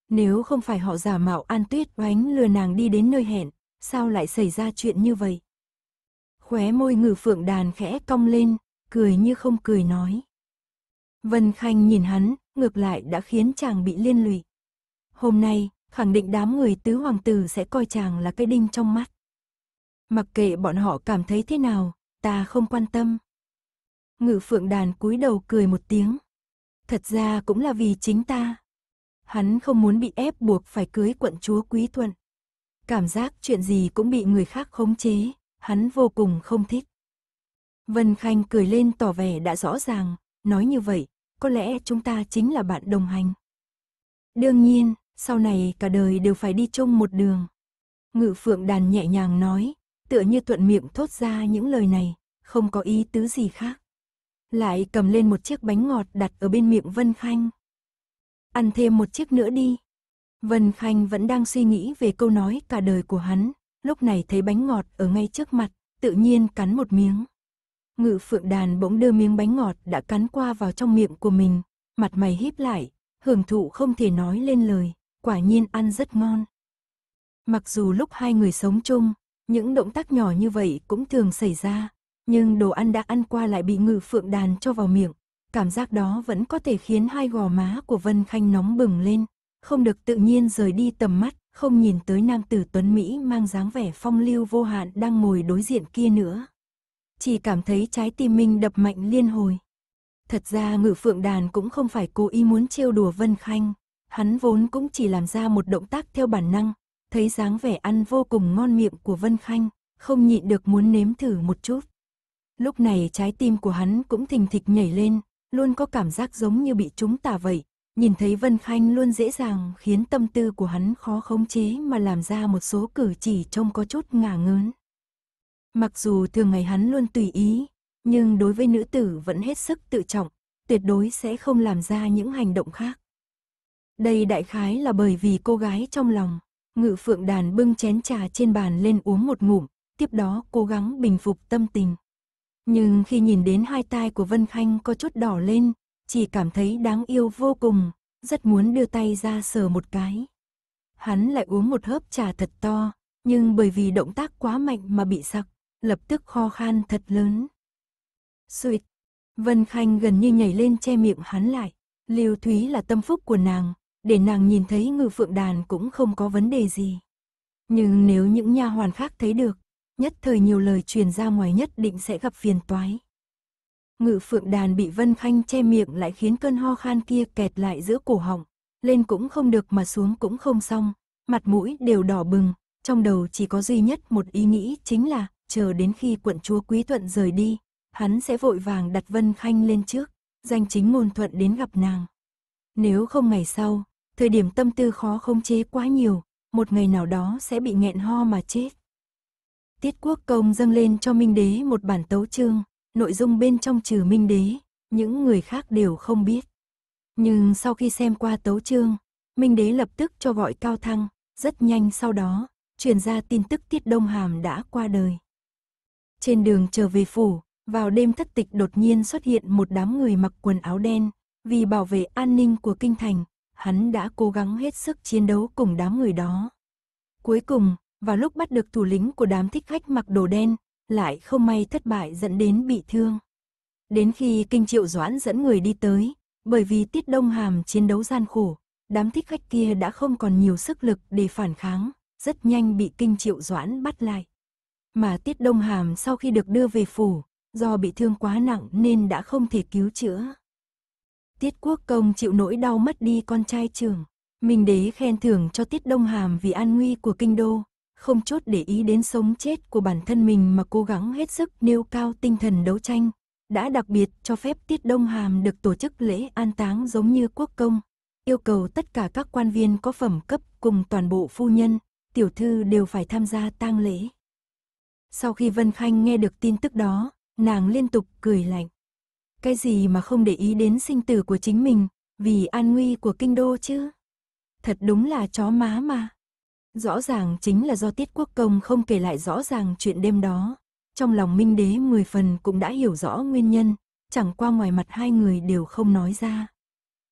Nếu không phải họ giả mạo An Tuyết oánh lừa nàng đi đến nơi hẹn, sao lại xảy ra chuyện như vậy? Khóe môi ngử phượng đàn khẽ cong lên, cười như không cười nói. Vân Khanh nhìn hắn, ngược lại đã khiến chàng bị liên lụy. Hôm nay, khẳng định đám người tứ hoàng tử sẽ coi chàng là cái đinh trong mắt. Mặc kệ bọn họ cảm thấy thế nào, ta không quan tâm. Ngự phượng đàn cúi đầu cười một tiếng. Thật ra cũng là vì chính ta. Hắn không muốn bị ép buộc phải cưới quận chúa Quý Thuận. Cảm giác chuyện gì cũng bị người khác khống chế, hắn vô cùng không thích. Vân Khanh cười lên tỏ vẻ đã rõ ràng, nói như vậy, có lẽ chúng ta chính là bạn đồng hành. Đương nhiên, sau này cả đời đều phải đi chung một đường. Ngự phượng đàn nhẹ nhàng nói, tựa như thuận miệng thốt ra những lời này, không có ý tứ gì khác lại cầm lên một chiếc bánh ngọt đặt ở bên miệng Vân Khanh. Ăn thêm một chiếc nữa đi. Vân Khanh vẫn đang suy nghĩ về câu nói cả đời của hắn, lúc này thấy bánh ngọt ở ngay trước mặt, tự nhiên cắn một miếng. Ngự phượng đàn bỗng đưa miếng bánh ngọt đã cắn qua vào trong miệng của mình, mặt mày híp lại, hưởng thụ không thể nói lên lời, quả nhiên ăn rất ngon. Mặc dù lúc hai người sống chung, những động tác nhỏ như vậy cũng thường xảy ra, nhưng đồ ăn đã ăn qua lại bị ngự phượng đàn cho vào miệng. Cảm giác đó vẫn có thể khiến hai gò má của Vân Khanh nóng bừng lên, không được tự nhiên rời đi tầm mắt, không nhìn tới nam tử Tuấn Mỹ mang dáng vẻ phong lưu vô hạn đang ngồi đối diện kia nữa. Chỉ cảm thấy trái tim mình đập mạnh liên hồi. Thật ra ngự phượng đàn cũng không phải cố ý muốn trêu đùa Vân Khanh, hắn vốn cũng chỉ làm ra một động tác theo bản năng, thấy dáng vẻ ăn vô cùng ngon miệng của Vân Khanh, không nhịn được muốn nếm thử một chút. Lúc này trái tim của hắn cũng thình thịch nhảy lên, luôn có cảm giác giống như bị chúng tả vậy. Nhìn thấy Vân Khanh luôn dễ dàng khiến tâm tư của hắn khó khống chế mà làm ra một số cử chỉ trông có chút ngả ngớn. Mặc dù thường ngày hắn luôn tùy ý, nhưng đối với nữ tử vẫn hết sức tự trọng, tuyệt đối sẽ không làm ra những hành động khác. Đây đại khái là bởi vì cô gái trong lòng, ngự phượng đàn bưng chén trà trên bàn lên uống một ngụm, tiếp đó cố gắng bình phục tâm tình. Nhưng khi nhìn đến hai tai của Vân Khanh có chút đỏ lên, chỉ cảm thấy đáng yêu vô cùng, rất muốn đưa tay ra sờ một cái. Hắn lại uống một hớp trà thật to, nhưng bởi vì động tác quá mạnh mà bị sặc, lập tức khó khan thật lớn. Xuyệt, Vân Khanh gần như nhảy lên che miệng hắn lại, Lưu Thúy là tâm phúc của nàng, để nàng nhìn thấy ngư phượng đàn cũng không có vấn đề gì. Nhưng nếu những nha hoàn khác thấy được, Nhất thời nhiều lời truyền ra ngoài nhất định sẽ gặp phiền toái. Ngự phượng đàn bị Vân Khanh che miệng lại khiến cơn ho khan kia kẹt lại giữa cổ họng. Lên cũng không được mà xuống cũng không xong, mặt mũi đều đỏ bừng. Trong đầu chỉ có duy nhất một ý nghĩ chính là chờ đến khi quận chúa Quý Thuận rời đi, hắn sẽ vội vàng đặt Vân Khanh lên trước, danh chính ngôn thuận đến gặp nàng. Nếu không ngày sau, thời điểm tâm tư khó không chế quá nhiều, một ngày nào đó sẽ bị nghẹn ho mà chết. Tiết Quốc Công dâng lên cho Minh Đế một bản tấu chương, nội dung bên trong trừ Minh Đế, những người khác đều không biết. Nhưng sau khi xem qua tấu chương, Minh Đế lập tức cho gọi Cao Thăng, rất nhanh sau đó, truyền ra tin tức Tiết Đông Hàm đã qua đời. Trên đường trở về phủ, vào đêm thất tịch đột nhiên xuất hiện một đám người mặc quần áo đen, vì bảo vệ an ninh của kinh thành, hắn đã cố gắng hết sức chiến đấu cùng đám người đó. Cuối cùng, và lúc bắt được thủ lĩnh của đám thích khách mặc đồ đen, lại không may thất bại dẫn đến bị thương. Đến khi Kinh Triệu Doãn dẫn người đi tới, bởi vì Tiết Đông Hàm chiến đấu gian khổ, đám thích khách kia đã không còn nhiều sức lực để phản kháng, rất nhanh bị Kinh Triệu Doãn bắt lại. Mà Tiết Đông Hàm sau khi được đưa về phủ, do bị thương quá nặng nên đã không thể cứu chữa. Tiết Quốc Công chịu nỗi đau mất đi con trai trưởng. Minh đế khen thưởng cho Tiết Đông Hàm vì an nguy của kinh đô, không chốt để ý đến sống chết của bản thân mình mà cố gắng hết sức nêu cao tinh thần đấu tranh, đã đặc biệt cho phép Tiết Đông Hàm được tổ chức lễ an táng giống như quốc công, yêu cầu tất cả các quan viên có phẩm cấp cùng toàn bộ phu nhân, tiểu thư đều phải tham gia tang lễ. Sau khi Vân Khanh nghe được tin tức đó, nàng liên tục cười lạnh. Cái gì mà không để ý đến sinh tử của chính mình, vì an nguy của kinh đô chứ? Thật đúng là chó má mà. Rõ ràng chính là do Tiết Quốc Công không kể lại rõ ràng chuyện đêm đó. Trong lòng Minh Đế mười phần cũng đã hiểu rõ nguyên nhân, chẳng qua ngoài mặt hai người đều không nói ra.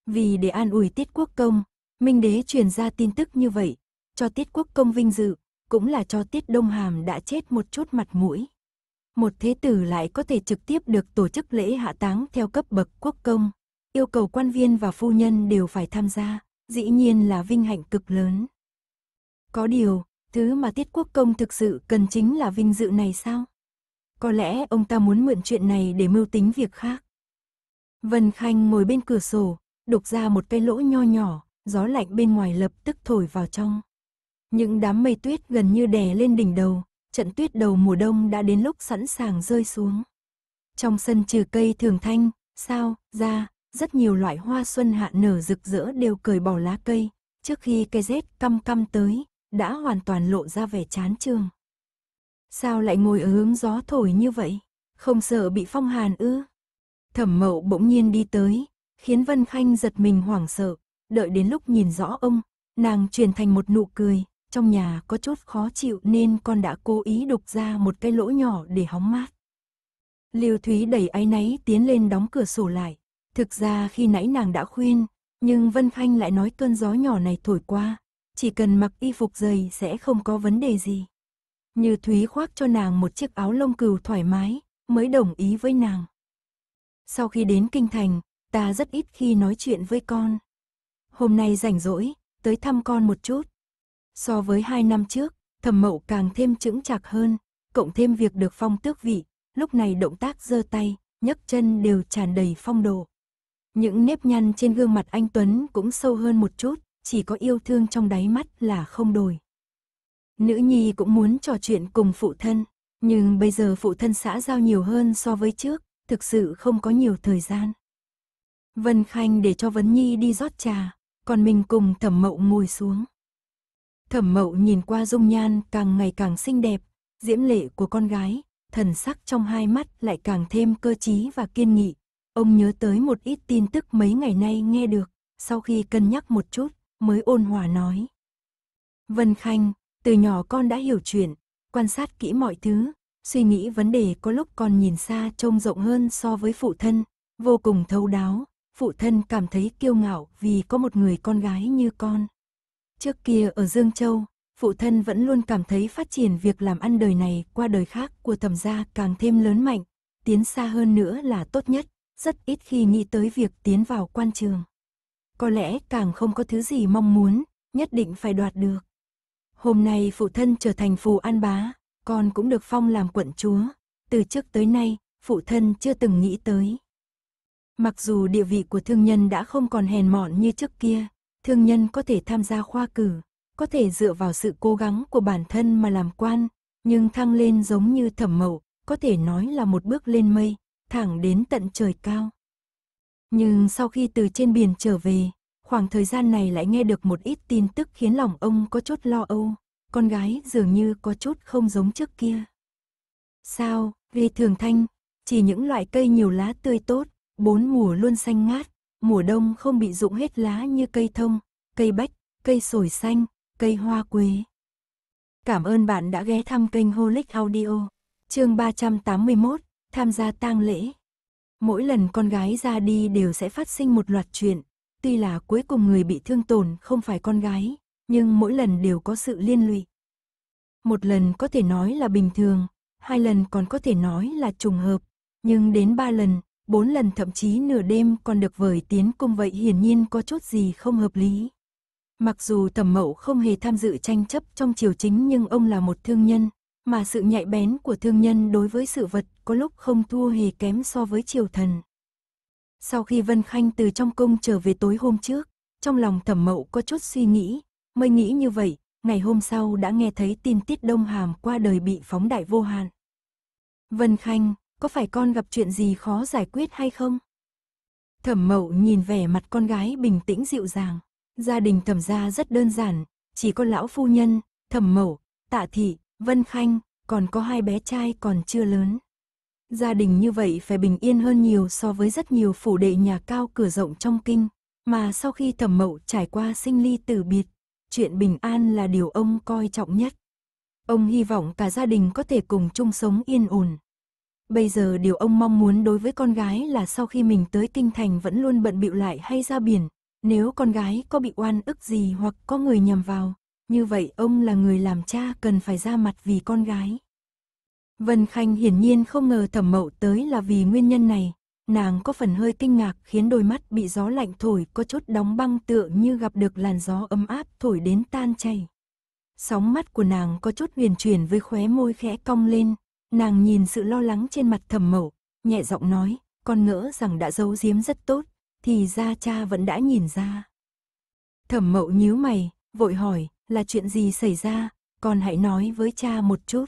Vì để an ủi Tiết Quốc Công, Minh Đế truyền ra tin tức như vậy, cho Tiết Quốc Công vinh dự, cũng là cho Tiết Đông Hàm đã chết một chút mặt mũi. Một thế tử lại có thể trực tiếp được tổ chức lễ hạ táng theo cấp bậc quốc công, yêu cầu quan viên và phu nhân đều phải tham gia, dĩ nhiên là vinh hạnh cực lớn. Có điều, thứ mà Tiết Quốc Công thực sự cần chính là vinh dự này sao? Có lẽ ông ta muốn mượn chuyện này để mưu tính việc khác. Vân Khanh ngồi bên cửa sổ, đục ra một cái lỗ nho nhỏ, gió lạnh bên ngoài lập tức thổi vào trong. Những đám mây tuyết gần như đè lên đỉnh đầu, trận tuyết đầu mùa đông đã đến lúc sẵn sàng rơi xuống. Trong sân trừ cây thường thanh, sao, ra, rất nhiều loại hoa xuân hạ nở rực rỡ đều cởi bỏ lá cây, trước khi cây rét căm căm tới, đã hoàn toàn lộ ra vẻ chán chường. Sao lại ngồi ở hướng gió thổi như vậy? Không sợ bị phong hàn ư? Thẩm mậu bỗng nhiên đi tới, khiến Vân Khanh giật mình hoảng sợ, đợi đến lúc nhìn rõ ông, nàng truyền thành một nụ cười, trong nhà có chút khó chịu nên con đã cố ý đục ra một cái lỗ nhỏ để hóng mát. Liêu Thúy đẩy áy náy tiến lên đóng cửa sổ lại, thực ra khi nãy nàng đã khuyên, nhưng Vân Khanh lại nói cơn gió nhỏ này thổi qua, chỉ cần mặc y phục dày sẽ không có vấn đề gì. Như Thúy khoác cho nàng một chiếc áo lông cừu thoải mái, mới đồng ý với nàng. Sau khi đến kinh thành, ta rất ít khi nói chuyện với con. Hôm nay rảnh rỗi, tới thăm con một chút. So với hai năm trước, thẩm mậu càng thêm chững chạc hơn, cộng thêm việc được phong tước vị, lúc này động tác giơ tay, nhấc chân đều tràn đầy phong độ. Những nếp nhăn trên gương mặt anh Tuấn cũng sâu hơn một chút, chỉ có yêu thương trong đáy mắt là không đổi. Nữ nhi cũng muốn trò chuyện cùng phụ thân, nhưng bây giờ phụ thân xã giao nhiều hơn so với trước, thực sự không có nhiều thời gian. Vân Khanh để cho Vấn Nhi đi rót trà, còn mình cùng thẩm mậu ngồi xuống. Thẩm mậu nhìn qua dung nhan càng ngày càng xinh đẹp, diễm lệ của con gái, thần sắc trong hai mắt lại càng thêm cơ trí và kiên nghị. Ông nhớ tới một ít tin tức mấy ngày nay nghe được, sau khi cân nhắc một chút, mới ôn hòa nói. Vân Khanh, từ nhỏ con đã hiểu chuyện, quan sát kỹ mọi thứ, suy nghĩ vấn đề có lúc con nhìn xa trông rộng hơn so với phụ thân, vô cùng thấu đáo, phụ thân cảm thấy kiêu ngạo vì có một người con gái như con. Trước kia ở Dương Châu, phụ thân vẫn luôn cảm thấy phát triển việc làm ăn đời này qua đời khác của thẩm gia càng thêm lớn mạnh, tiến xa hơn nữa là tốt nhất, rất ít khi nghĩ tới việc tiến vào quan trường có lẽ càng không có thứ gì mong muốn, nhất định phải đoạt được. Hôm nay phụ thân trở thành phù an bá, con cũng được phong làm quận chúa, từ trước tới nay, phụ thân chưa từng nghĩ tới. Mặc dù địa vị của thương nhân đã không còn hèn mọn như trước kia, thương nhân có thể tham gia khoa cử, có thể dựa vào sự cố gắng của bản thân mà làm quan, nhưng thăng lên giống như thẩm mậu, có thể nói là một bước lên mây, thẳng đến tận trời cao. Nhưng sau khi từ trên biển trở về, khoảng thời gian này lại nghe được một ít tin tức khiến lòng ông có chút lo âu. Con gái dường như có chút không giống trước kia. Sao, vì thường thanh, chỉ những loại cây nhiều lá tươi tốt, bốn mùa luôn xanh ngát, mùa đông không bị rụng hết lá như cây thông, cây bách, cây sồi xanh, cây hoa quế. Cảm ơn bạn đã ghé thăm kênh Holic Audio, chương 381, tham gia tang lễ mỗi lần con gái ra đi đều sẽ phát sinh một loạt chuyện. Tuy là cuối cùng người bị thương tổn không phải con gái, nhưng mỗi lần đều có sự liên lụy. Một lần có thể nói là bình thường, hai lần còn có thể nói là trùng hợp, nhưng đến ba lần, bốn lần thậm chí nửa đêm còn được vời tiến cung vậy hiển nhiên có chút gì không hợp lý. Mặc dù thẩm mậu không hề tham dự tranh chấp trong triều chính nhưng ông là một thương nhân, mà sự nhạy bén của thương nhân đối với sự vật có lúc không thua hề kém so với triều thần. Sau khi Vân Khanh từ trong cung trở về tối hôm trước, trong lòng thẩm mậu có chút suy nghĩ, mới nghĩ như vậy, ngày hôm sau đã nghe thấy tin tiết Đông Hàm qua đời bị phóng đại vô hạn. Vân Khanh, có phải con gặp chuyện gì khó giải quyết hay không? Thẩm mậu nhìn vẻ mặt con gái bình tĩnh dịu dàng. Gia đình thẩm gia rất đơn giản, chỉ có lão phu nhân, thẩm mậu, tạ thị, Vân Khanh, còn có hai bé trai còn chưa lớn. Gia đình như vậy phải bình yên hơn nhiều so với rất nhiều phủ đệ nhà cao cửa rộng trong kinh, mà sau khi thẩm mậu trải qua sinh ly tử biệt, chuyện bình an là điều ông coi trọng nhất. Ông hy vọng cả gia đình có thể cùng chung sống yên ổn. Bây giờ điều ông mong muốn đối với con gái là sau khi mình tới kinh thành vẫn luôn bận bịu lại hay ra biển, nếu con gái có bị oan ức gì hoặc có người nhầm vào, như vậy ông là người làm cha cần phải ra mặt vì con gái. Vân Khanh hiển nhiên không ngờ thẩm mậu tới là vì nguyên nhân này, nàng có phần hơi kinh ngạc khiến đôi mắt bị gió lạnh thổi có chút đóng băng tựa như gặp được làn gió ấm áp thổi đến tan chảy. Sóng mắt của nàng có chút huyền chuyển với khóe môi khẽ cong lên, nàng nhìn sự lo lắng trên mặt thẩm mậu, nhẹ giọng nói, con ngỡ rằng đã giấu giếm rất tốt, thì ra cha vẫn đã nhìn ra. Thẩm mậu nhíu mày, vội hỏi, là chuyện gì xảy ra, con hãy nói với cha một chút.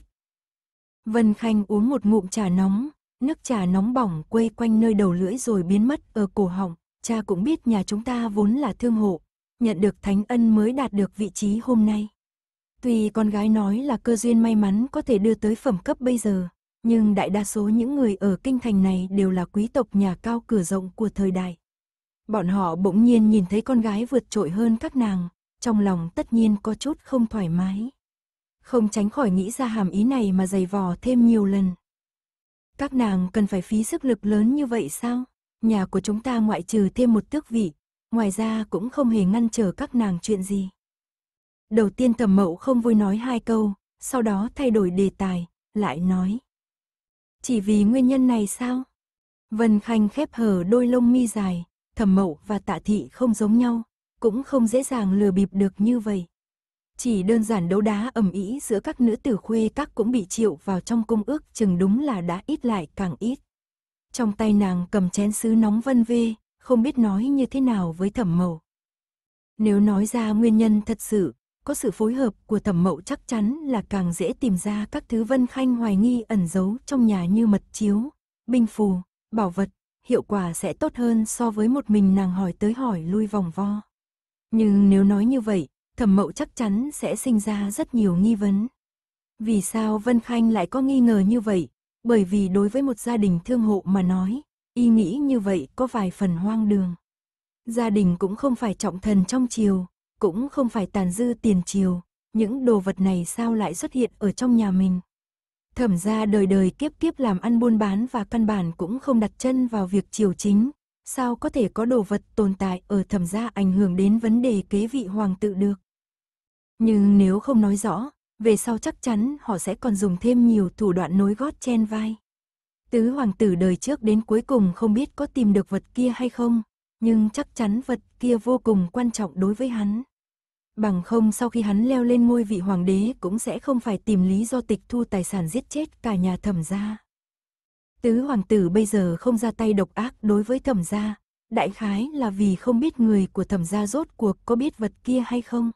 Vân Khanh uống một ngụm trà nóng, nước trà nóng bỏng quây quanh nơi đầu lưỡi rồi biến mất ở cổ họng, cha cũng biết nhà chúng ta vốn là thương hộ, nhận được thánh ân mới đạt được vị trí hôm nay. Tuy con gái nói là cơ duyên may mắn có thể đưa tới phẩm cấp bây giờ, nhưng đại đa số những người ở kinh thành này đều là quý tộc nhà cao cửa rộng của thời đại. Bọn họ bỗng nhiên nhìn thấy con gái vượt trội hơn các nàng, trong lòng tất nhiên có chút không thoải mái. Không tránh khỏi nghĩ ra hàm ý này mà dày vò thêm nhiều lần. Các nàng cần phải phí sức lực lớn như vậy sao? Nhà của chúng ta ngoại trừ thêm một tước vị, ngoài ra cũng không hề ngăn trở các nàng chuyện gì. Đầu tiên thẩm mậu không vui nói hai câu, sau đó thay đổi đề tài, lại nói. Chỉ vì nguyên nhân này sao? Vân Khanh khép hờ đôi lông mi dài, thẩm mậu và tạ thị không giống nhau, cũng không dễ dàng lừa bịp được như vậy. Chỉ đơn giản đấu đá ầm ĩ giữa các nữ tử khuê các cũng bị triệu vào trong cung ước chừng đúng là đã ít lại càng ít. Trong tay nàng cầm chén sứ nóng vân vê, không biết nói như thế nào với thẩm mậu. Nếu nói ra nguyên nhân thật sự, có sự phối hợp của thẩm mậu chắc chắn là càng dễ tìm ra các thứ vân khanh hoài nghi ẩn giấu trong nhà như mật chiếu, binh phù, bảo vật, hiệu quả sẽ tốt hơn so với một mình nàng hỏi tới hỏi lui vòng vo. Nhưng nếu nói như vậy, thẩm mậu chắc chắn sẽ sinh ra rất nhiều nghi vấn. Vì sao Vân Khanh lại có nghi ngờ như vậy? Bởi vì đối với một gia đình thương hộ mà nói, y nghĩ như vậy có vài phần hoang đường. Gia đình cũng không phải trọng thần trong triều, cũng không phải tàn dư tiền triều, những đồ vật này sao lại xuất hiện ở trong nhà mình. Thẩm ra đời đời kiếp kiếp làm ăn buôn bán và căn bản cũng không đặt chân vào việc triều chính, sao có thể có đồ vật tồn tại ở thẩm gia ảnh hưởng đến vấn đề kế vị hoàng tự được. Nhưng nếu không nói rõ, về sau chắc chắn họ sẽ còn dùng thêm nhiều thủ đoạn nối gót chen vai. Tứ hoàng tử đời trước đến cuối cùng không biết có tìm được vật kia hay không, nhưng chắc chắn vật kia vô cùng quan trọng đối với hắn. Bằng không sau khi hắn leo lên ngôi vị hoàng đế cũng sẽ không phải tìm lý do tịch thu tài sản giết chết cả nhà thẩm gia. Tứ hoàng tử bây giờ không ra tay độc ác đối với thẩm gia, đại khái là vì không biết người của thẩm gia rốt cuộc có biết vật kia hay không.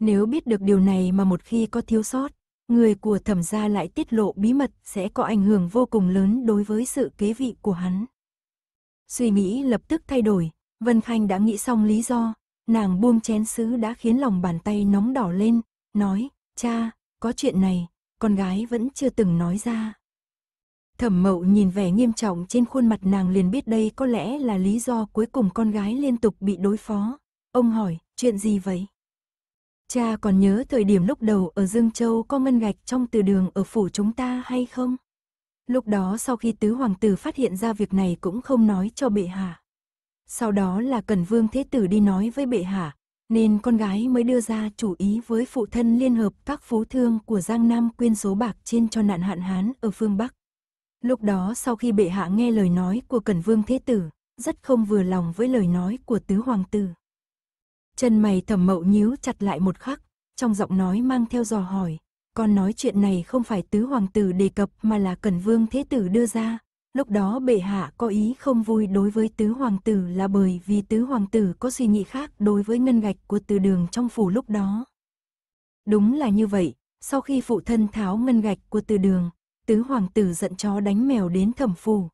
Nếu biết được điều này mà một khi có thiếu sót, người của thẩm gia lại tiết lộ bí mật sẽ có ảnh hưởng vô cùng lớn đối với sự kế vị của hắn. Suy nghĩ lập tức thay đổi, Vân Khanh đã nghĩ xong lý do, nàng buông chén sứ đã khiến lòng bàn tay nóng đỏ lên, nói, cha, có chuyện này, con gái vẫn chưa từng nói ra. Thẩm mậu nhìn vẻ nghiêm trọng trên khuôn mặt nàng liền biết đây có lẽ là lý do cuối cùng con gái liên tục bị đối phó. Ông hỏi, chuyện gì vậy? Cha còn nhớ thời điểm lúc đầu ở Dương Châu có ngân gạch trong từ đường ở phủ chúng ta hay không? Lúc đó sau khi tứ hoàng tử phát hiện ra việc này cũng không nói cho bệ hạ. Sau đó là Cần Vương Thế Tử đi nói với bệ hạ, nên con gái mới đưa ra chủ ý với phụ thân liên hợp các phú thương của Giang Nam quyên số bạc trên cho nạn hạn hán ở phương Bắc. Lúc đó sau khi bệ hạ nghe lời nói của Cẩn Vương Thế Tử, rất không vừa lòng với lời nói của Tứ Hoàng Tử. Chân mày thẩm mậu nhíu chặt lại một khắc, trong giọng nói mang theo dò hỏi, con nói chuyện này không phải Tứ Hoàng Tử đề cập mà là Cẩn Vương Thế Tử đưa ra. Lúc đó bệ hạ có ý không vui đối với Tứ Hoàng Tử là bởi vì Tứ Hoàng Tử có suy nghĩ khác đối với ngân gạch của từ đường trong phủ lúc đó. Đúng là như vậy, sau khi phụ thân tháo ngân gạch của từ đường, tứ hoàng tử giận chó đánh mèo đến thẩm phủ.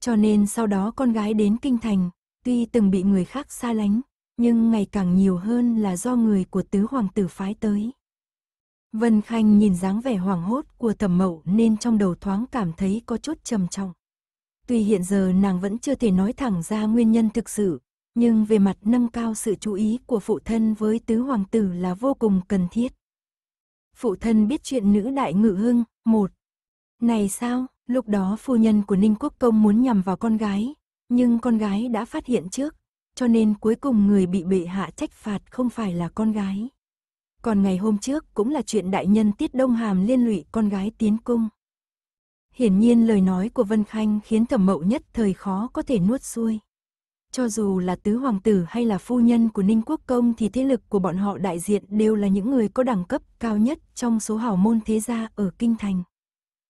Cho nên sau đó con gái đến kinh thành, tuy từng bị người khác xa lánh, nhưng ngày càng nhiều hơn là do người của tứ hoàng tử phái tới. Vân Khanh nhìn dáng vẻ hoảng hốt của thẩm mậu nên trong đầu thoáng cảm thấy có chút trầm trọng. Tuy hiện giờ nàng vẫn chưa thể nói thẳng ra nguyên nhân thực sự, nhưng về mặt nâng cao sự chú ý của phụ thân với tứ hoàng tử là vô cùng cần thiết. Phụ thân biết chuyện nữ đại ngự hưng, một, này sao, lúc đó phu nhân của Ninh Quốc Công muốn nhằm vào con gái, nhưng con gái đã phát hiện trước, cho nên cuối cùng người bị bệ hạ trách phạt không phải là con gái. Còn ngày hôm trước cũng là chuyện đại nhân Tiết Đông Hàm liên lụy con gái tiến cung. Hiển nhiên lời nói của Vân Khanh khiến thẩm mậu nhất thời khó có thể nuốt xuôi. Cho dù là tứ hoàng tử hay là phu nhân của Ninh Quốc Công thì thế lực của bọn họ đại diện đều là những người có đẳng cấp cao nhất trong số hào môn thế gia ở Kinh Thành.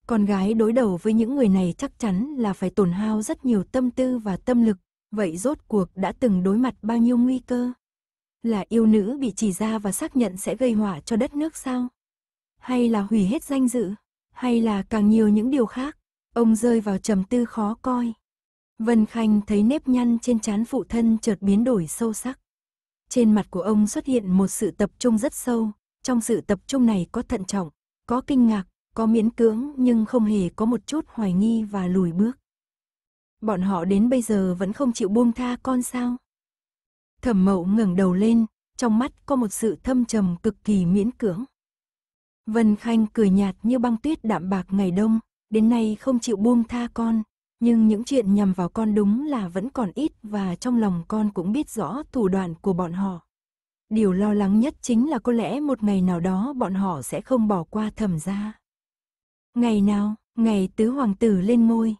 Con gái đối đầu với những người này chắc chắn là phải tổn hao rất nhiều tâm tư và tâm lực, vậy rốt cuộc đã từng đối mặt bao nhiêu nguy cơ? Là yêu nữ bị chỉ ra và xác nhận sẽ gây họa cho đất nước sao? Hay là hủy hết danh dự? Hay là càng nhiều những điều khác? Ông rơi vào trầm tư khó coi. Vân Khanh thấy nếp nhăn trên trán phụ thân chợt biến đổi sâu sắc. Trên mặt của ông xuất hiện một sự tập trung rất sâu, trong sự tập trung này có thận trọng, có kinh ngạc, có miễn cưỡng nhưng không hề có một chút hoài nghi và lùi bước. Bọn họ đến bây giờ vẫn không chịu buông tha con sao? Thẩm mậu ngẩng đầu lên, trong mắt có một sự thâm trầm cực kỳ miễn cưỡng. Vân Khanh cười nhạt như băng tuyết đạm bạc ngày đông, đến nay không chịu buông tha con, nhưng những chuyện nhằm vào con đúng là vẫn còn ít và trong lòng con cũng biết rõ thủ đoạn của bọn họ. Điều lo lắng nhất chính là có lẽ một ngày nào đó bọn họ sẽ không bỏ qua thẩm gia. Ngày nào, ngày tứ hoàng tử lên môi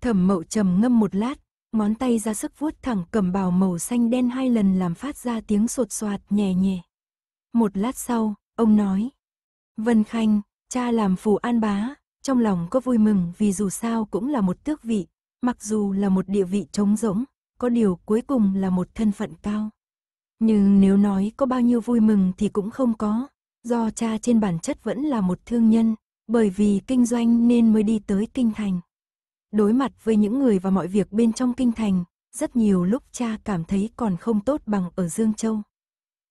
Thẩm mậu trầm ngâm một lát, ngón tay ra sức vuốt thẳng cầm bào màu xanh đen hai lần làm phát ra tiếng sột soạt nhẹ nhẹ. Một lát sau, ông nói. Vân Khanh, cha làm phù an bá, trong lòng có vui mừng vì dù sao cũng là một tước vị, mặc dù là một địa vị trống rỗng, có điều cuối cùng là một thân phận cao. Nhưng nếu nói có bao nhiêu vui mừng thì cũng không có, do cha trên bản chất vẫn là một thương nhân, bởi vì kinh doanh nên mới đi tới kinh thành. Đối mặt với những người và mọi việc bên trong kinh thành, rất nhiều lúc cha cảm thấy còn không tốt bằng ở Dương Châu.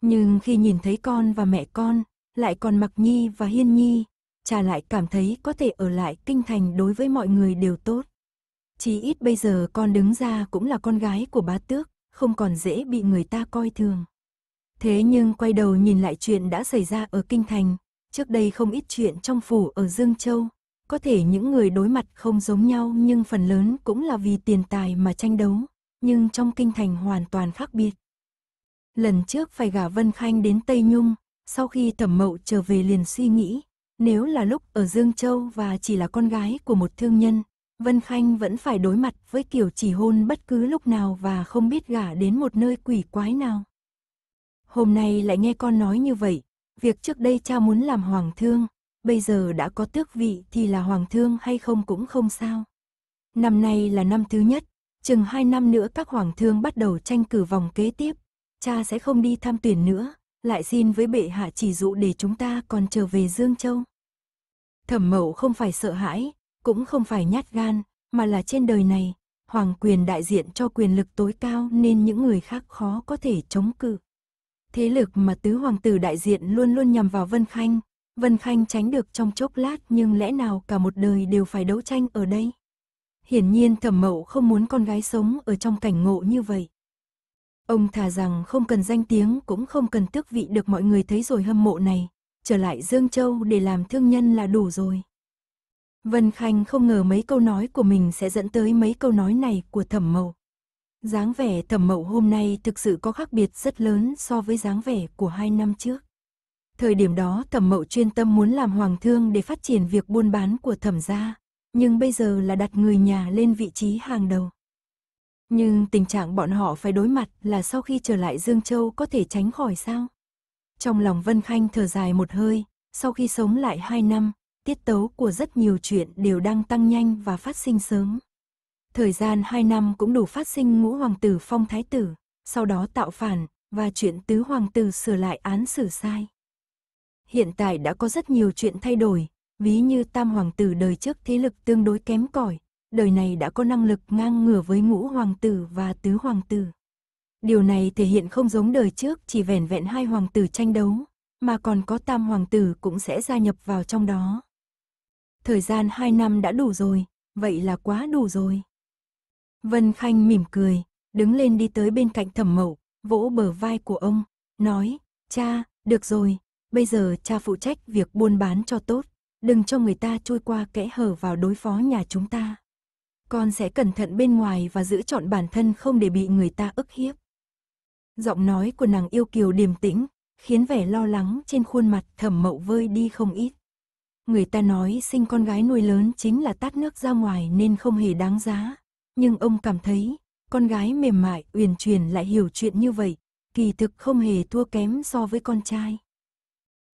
Nhưng khi nhìn thấy con và mẹ con, lại còn Mặc Nhi và Hiên Nhi, cha lại cảm thấy có thể ở lại kinh thành đối với mọi người đều tốt. Chỉ ít bây giờ con đứng ra cũng là con gái của bá tước, không còn dễ bị người ta coi thường. Thế nhưng quay đầu nhìn lại chuyện đã xảy ra ở kinh thành, Trước đây không ít chuyện trong phủ ở Dương Châu, có thể những người đối mặt không giống nhau nhưng phần lớn cũng là vì tiền tài mà tranh đấu, nhưng trong kinh thành hoàn toàn khác biệt. Lần trước phải gả Vân Khanh đến Tây Nhung, sau khi thẩm mậu trở về liền suy nghĩ, nếu là lúc ở Dương Châu và chỉ là con gái của một thương nhân, Vân Khanh vẫn phải đối mặt với kiểu chỉ hôn bất cứ lúc nào và không biết gả đến một nơi quỷ quái nào. Hôm nay lại nghe con nói như vậy, Việc trước đây cha muốn làm hoàng thương, bây giờ đã có tước vị thì là hoàng thương hay không cũng không sao. Năm nay là năm thứ nhất, chừng hai năm nữa các hoàng thương bắt đầu tranh cử vòng kế tiếp. Cha sẽ không đi tham tuyển nữa, lại xin với bệ hạ chỉ dụ để chúng ta còn trở về Dương Châu. Thẩm mậu không phải sợ hãi, cũng không phải nhát gan, mà là trên đời này, hoàng quyền đại diện cho quyền lực tối cao nên những người khác khó có thể chống cự. Thế lực mà tứ hoàng tử đại diện luôn luôn nhằm vào Vân Khanh. Vân Khanh tránh được trong chốc lát nhưng lẽ nào cả một đời đều phải đấu tranh ở đây. Hiển nhiên thẩm mậu không muốn con gái sống ở trong cảnh ngộ như vậy. Ông thà rằng không cần danh tiếng cũng không cần tước vị được mọi người thấy rồi hâm mộ này, trở lại Dương Châu để làm thương nhân là đủ rồi. Vân Khanh không ngờ mấy câu nói của mình sẽ dẫn tới mấy câu nói này của thẩm mậu dáng vẻ thẩm mậu hôm nay thực sự có khác biệt rất lớn so với dáng vẻ của hai năm trước. Thời điểm đó thẩm mậu chuyên tâm muốn làm hoàng thương để phát triển việc buôn bán của thẩm gia, nhưng bây giờ là đặt người nhà lên vị trí hàng đầu. Nhưng tình trạng bọn họ phải đối mặt là sau khi trở lại Dương Châu có thể tránh khỏi sao? Trong lòng Vân Khanh thở dài một hơi, sau khi sống lại hai năm, tiết tấu của rất nhiều chuyện đều đang tăng nhanh và phát sinh sớm. Thời gian 2 năm cũng đủ phát sinh ngũ hoàng tử phong thái tử, sau đó tạo phản, và chuyện tứ hoàng tử sửa lại án xử sai. Hiện tại đã có rất nhiều chuyện thay đổi, ví như tam hoàng tử đời trước thế lực tương đối kém cỏi, đời này đã có năng lực ngang ngửa với ngũ hoàng tử và tứ hoàng tử. Điều này thể hiện không giống đời trước chỉ vẻn vẹn hai hoàng tử tranh đấu, mà còn có tam hoàng tử cũng sẽ gia nhập vào trong đó. Thời gian hai năm đã đủ rồi, vậy là quá đủ rồi. Vân Khanh mỉm cười, đứng lên đi tới bên cạnh thẩm mậu, vỗ bờ vai của ông, nói, cha, được rồi, bây giờ cha phụ trách việc buôn bán cho tốt, đừng cho người ta trôi qua kẽ hở vào đối phó nhà chúng ta. Con sẽ cẩn thận bên ngoài và giữ chọn bản thân không để bị người ta ức hiếp. Giọng nói của nàng yêu kiều điềm tĩnh, khiến vẻ lo lắng trên khuôn mặt thẩm mậu vơi đi không ít. Người ta nói sinh con gái nuôi lớn chính là tát nước ra ngoài nên không hề đáng giá nhưng ông cảm thấy, con gái mềm mại, uyển chuyển lại hiểu chuyện như vậy, kỳ thực không hề thua kém so với con trai.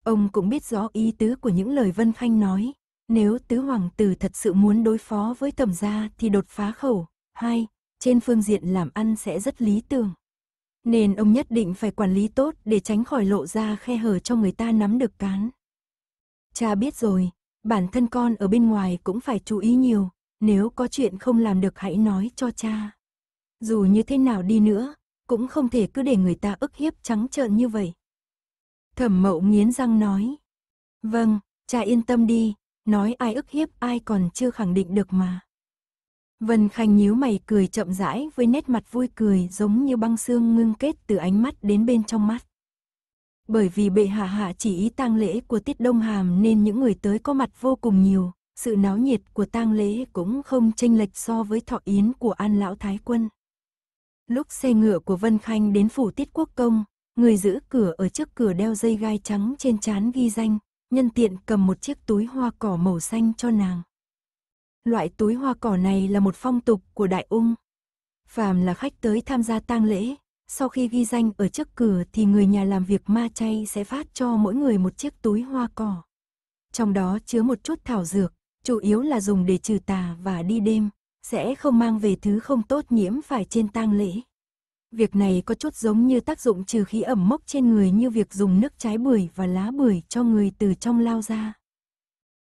Ông cũng biết rõ ý tứ của những lời Vân Khanh nói, nếu tứ hoàng tử thật sự muốn đối phó với tầm gia thì đột phá khẩu, hai, trên phương diện làm ăn sẽ rất lý tưởng. Nên ông nhất định phải quản lý tốt để tránh khỏi lộ ra khe hở cho người ta nắm được cán. Cha biết rồi, bản thân con ở bên ngoài cũng phải chú ý nhiều, nếu có chuyện không làm được hãy nói cho cha. Dù như thế nào đi nữa, cũng không thể cứ để người ta ức hiếp trắng trợn như vậy. Thẩm mậu nghiến răng nói. Vâng, cha yên tâm đi, nói ai ức hiếp ai còn chưa khẳng định được mà. Vân Khanh nhíu mày cười chậm rãi với nét mặt vui cười giống như băng xương ngưng kết từ ánh mắt đến bên trong mắt. Bởi vì bệ hạ hạ chỉ ý tang lễ của Tiết Đông Hàm nên những người tới có mặt vô cùng nhiều, sự náo nhiệt của tang lễ cũng không chênh lệch so với thọ yến của An Lão Thái Quân. Lúc xe ngựa của Vân Khanh đến phủ tiết quốc công, người giữ cửa ở trước cửa đeo dây gai trắng trên trán ghi danh, nhân tiện cầm một chiếc túi hoa cỏ màu xanh cho nàng. Loại túi hoa cỏ này là một phong tục của Đại Ung. Phàm là khách tới tham gia tang lễ, sau khi ghi danh ở trước cửa thì người nhà làm việc ma chay sẽ phát cho mỗi người một chiếc túi hoa cỏ. Trong đó chứa một chút thảo dược, chủ yếu là dùng để trừ tà và đi đêm, sẽ không mang về thứ không tốt nhiễm phải trên tang lễ. Việc này có chút giống như tác dụng trừ khí ẩm mốc trên người như việc dùng nước trái bưởi và lá bưởi cho người từ trong lao ra.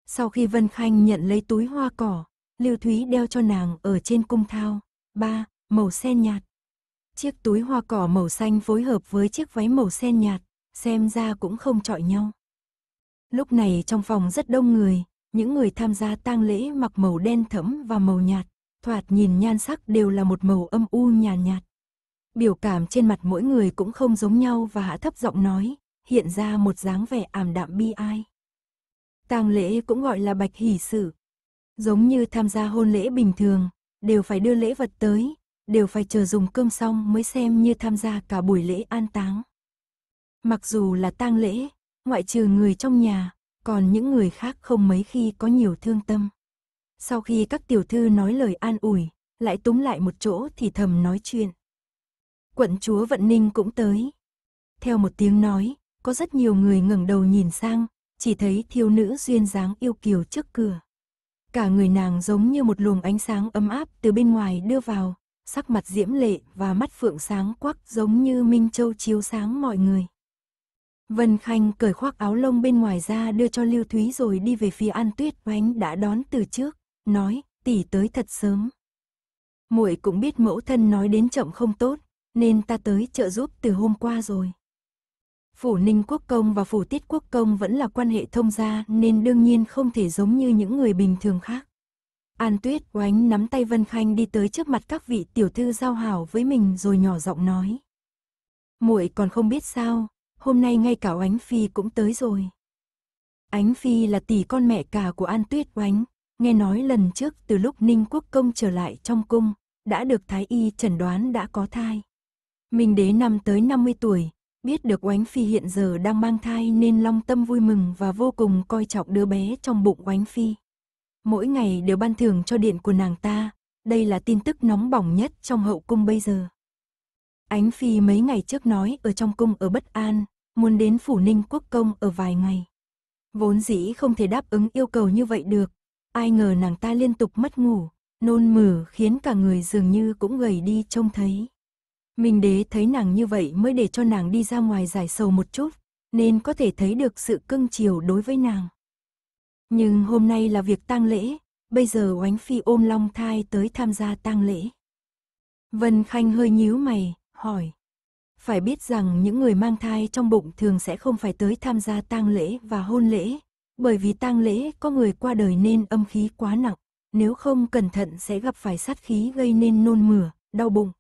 Sau khi Vân Khanh nhận lấy túi hoa cỏ, Lưu Thúy đeo cho nàng ở trên cung thao, ba, màu sen nhạt. Chiếc túi hoa cỏ màu xanh phối hợp với chiếc váy màu sen nhạt, xem ra cũng không chọi nhau. Lúc này trong phòng rất đông người, những người tham gia tang lễ mặc màu đen thẫm và màu nhạt, thoạt nhìn nhan sắc đều là một màu âm u nhàn nhạt, nhạt. Biểu cảm trên mặt mỗi người cũng không giống nhau và hạ thấp giọng nói, hiện ra một dáng vẻ ảm đạm bi ai. Tang lễ cũng gọi là bạch hỷ sử, Giống như tham gia hôn lễ bình thường, đều phải đưa lễ vật tới, đều phải chờ dùng cơm xong mới xem như tham gia cả buổi lễ an táng. Mặc dù là tang lễ, ngoại trừ người trong nhà, còn những người khác không mấy khi có nhiều thương tâm. Sau khi các tiểu thư nói lời an ủi, lại túm lại một chỗ thì thầm nói chuyện. Quận chúa Vận Ninh cũng tới. Theo một tiếng nói, có rất nhiều người ngẩng đầu nhìn sang, chỉ thấy thiếu nữ duyên dáng yêu kiều trước cửa. Cả người nàng giống như một luồng ánh sáng ấm áp từ bên ngoài đưa vào, sắc mặt diễm lệ và mắt phượng sáng quắc giống như minh châu chiếu sáng mọi người. Vân Khanh cởi khoác áo lông bên ngoài ra đưa cho Lưu Thúy rồi đi về phía An Tuyết oánh đã đón từ trước, nói, tỷ tới thật sớm. muội cũng biết mẫu thân nói đến chậm không tốt, nên ta tới trợ giúp từ hôm qua rồi. Phủ Ninh Quốc Công và Phủ Tiết Quốc Công vẫn là quan hệ thông gia nên đương nhiên không thể giống như những người bình thường khác. An Tuyết oánh nắm tay Vân Khanh đi tới trước mặt các vị tiểu thư giao hảo với mình rồi nhỏ giọng nói. muội còn không biết sao, hôm nay ngay cả Oánh Phi cũng tới rồi. Ánh Phi là tỷ con mẹ cả của An Tuyết Oánh, nghe nói lần trước từ lúc Ninh Quốc Công trở lại trong cung, đã được Thái Y chẩn đoán đã có thai. Minh đế năm tới 50 tuổi, biết được Oánh Phi hiện giờ đang mang thai nên long tâm vui mừng và vô cùng coi trọng đứa bé trong bụng Oánh Phi. Mỗi ngày đều ban thưởng cho điện của nàng ta, đây là tin tức nóng bỏng nhất trong hậu cung bây giờ. Ánh Phi mấy ngày trước nói ở trong cung ở Bất An, muốn đến phủ ninh quốc công ở vài ngày. Vốn dĩ không thể đáp ứng yêu cầu như vậy được, ai ngờ nàng ta liên tục mất ngủ, nôn mửa khiến cả người dường như cũng gầy đi trông thấy. Minh đế thấy nàng như vậy mới để cho nàng đi ra ngoài giải sầu một chút, nên có thể thấy được sự cưng chiều đối với nàng. Nhưng hôm nay là việc tang lễ, bây giờ oánh phi ôm long thai tới tham gia tang lễ. Vân Khanh hơi nhíu mày, hỏi. Phải biết rằng những người mang thai trong bụng thường sẽ không phải tới tham gia tang lễ và hôn lễ, bởi vì tang lễ có người qua đời nên âm khí quá nặng, nếu không cẩn thận sẽ gặp phải sát khí gây nên nôn mửa, đau bụng.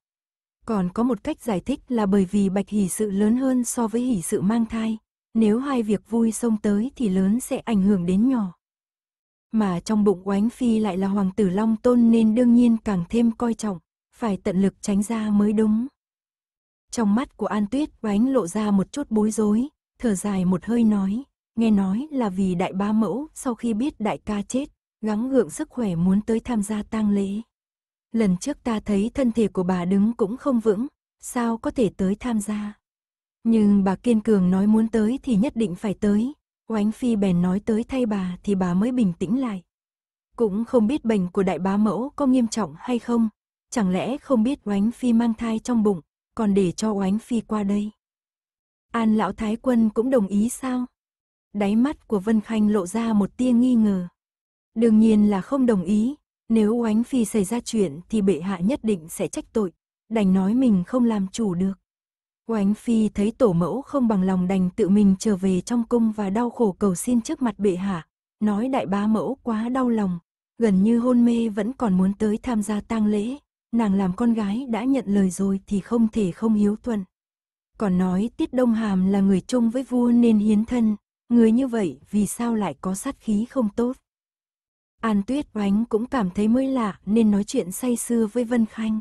Còn có một cách giải thích là bởi vì bạch hỷ sự lớn hơn so với hỷ sự mang thai, nếu hai việc vui xông tới thì lớn sẽ ảnh hưởng đến nhỏ. Mà trong bụng oánh phi lại là hoàng tử long tôn nên đương nhiên càng thêm coi trọng, phải tận lực tránh ra mới đúng. Trong mắt của An Tuyết oánh lộ ra một chút bối rối, thở dài một hơi nói, nghe nói là vì đại ba mẫu sau khi biết đại ca chết, gắng gượng sức khỏe muốn tới tham gia tang lễ. Lần trước ta thấy thân thể của bà đứng cũng không vững, sao có thể tới tham gia. Nhưng bà kiên cường nói muốn tới thì nhất định phải tới, oánh phi bèn nói tới thay bà thì bà mới bình tĩnh lại. Cũng không biết bệnh của đại Ba mẫu có nghiêm trọng hay không, chẳng lẽ không biết oánh phi mang thai trong bụng, còn để cho oánh phi qua đây. An lão thái quân cũng đồng ý sao? Đáy mắt của Vân Khanh lộ ra một tia nghi ngờ. Đương nhiên là không đồng ý, nếu oánh phi xảy ra chuyện thì bệ hạ nhất định sẽ trách tội, đành nói mình không làm chủ được. Oánh phi thấy tổ mẫu không bằng lòng đành tự mình trở về trong cung và đau khổ cầu xin trước mặt bệ hạ, nói đại bá mẫu quá đau lòng, gần như hôn mê vẫn còn muốn tới tham gia tang lễ, nàng làm con gái đã nhận lời rồi thì không thể không hiếu thuận. Còn nói Tiết Đông Hàm là người chung với vua nên hiến thân, người như vậy vì sao lại có sát khí không tốt. An Tuyết Oánh cũng cảm thấy mới lạ nên nói chuyện say sưa với Vân Khanh.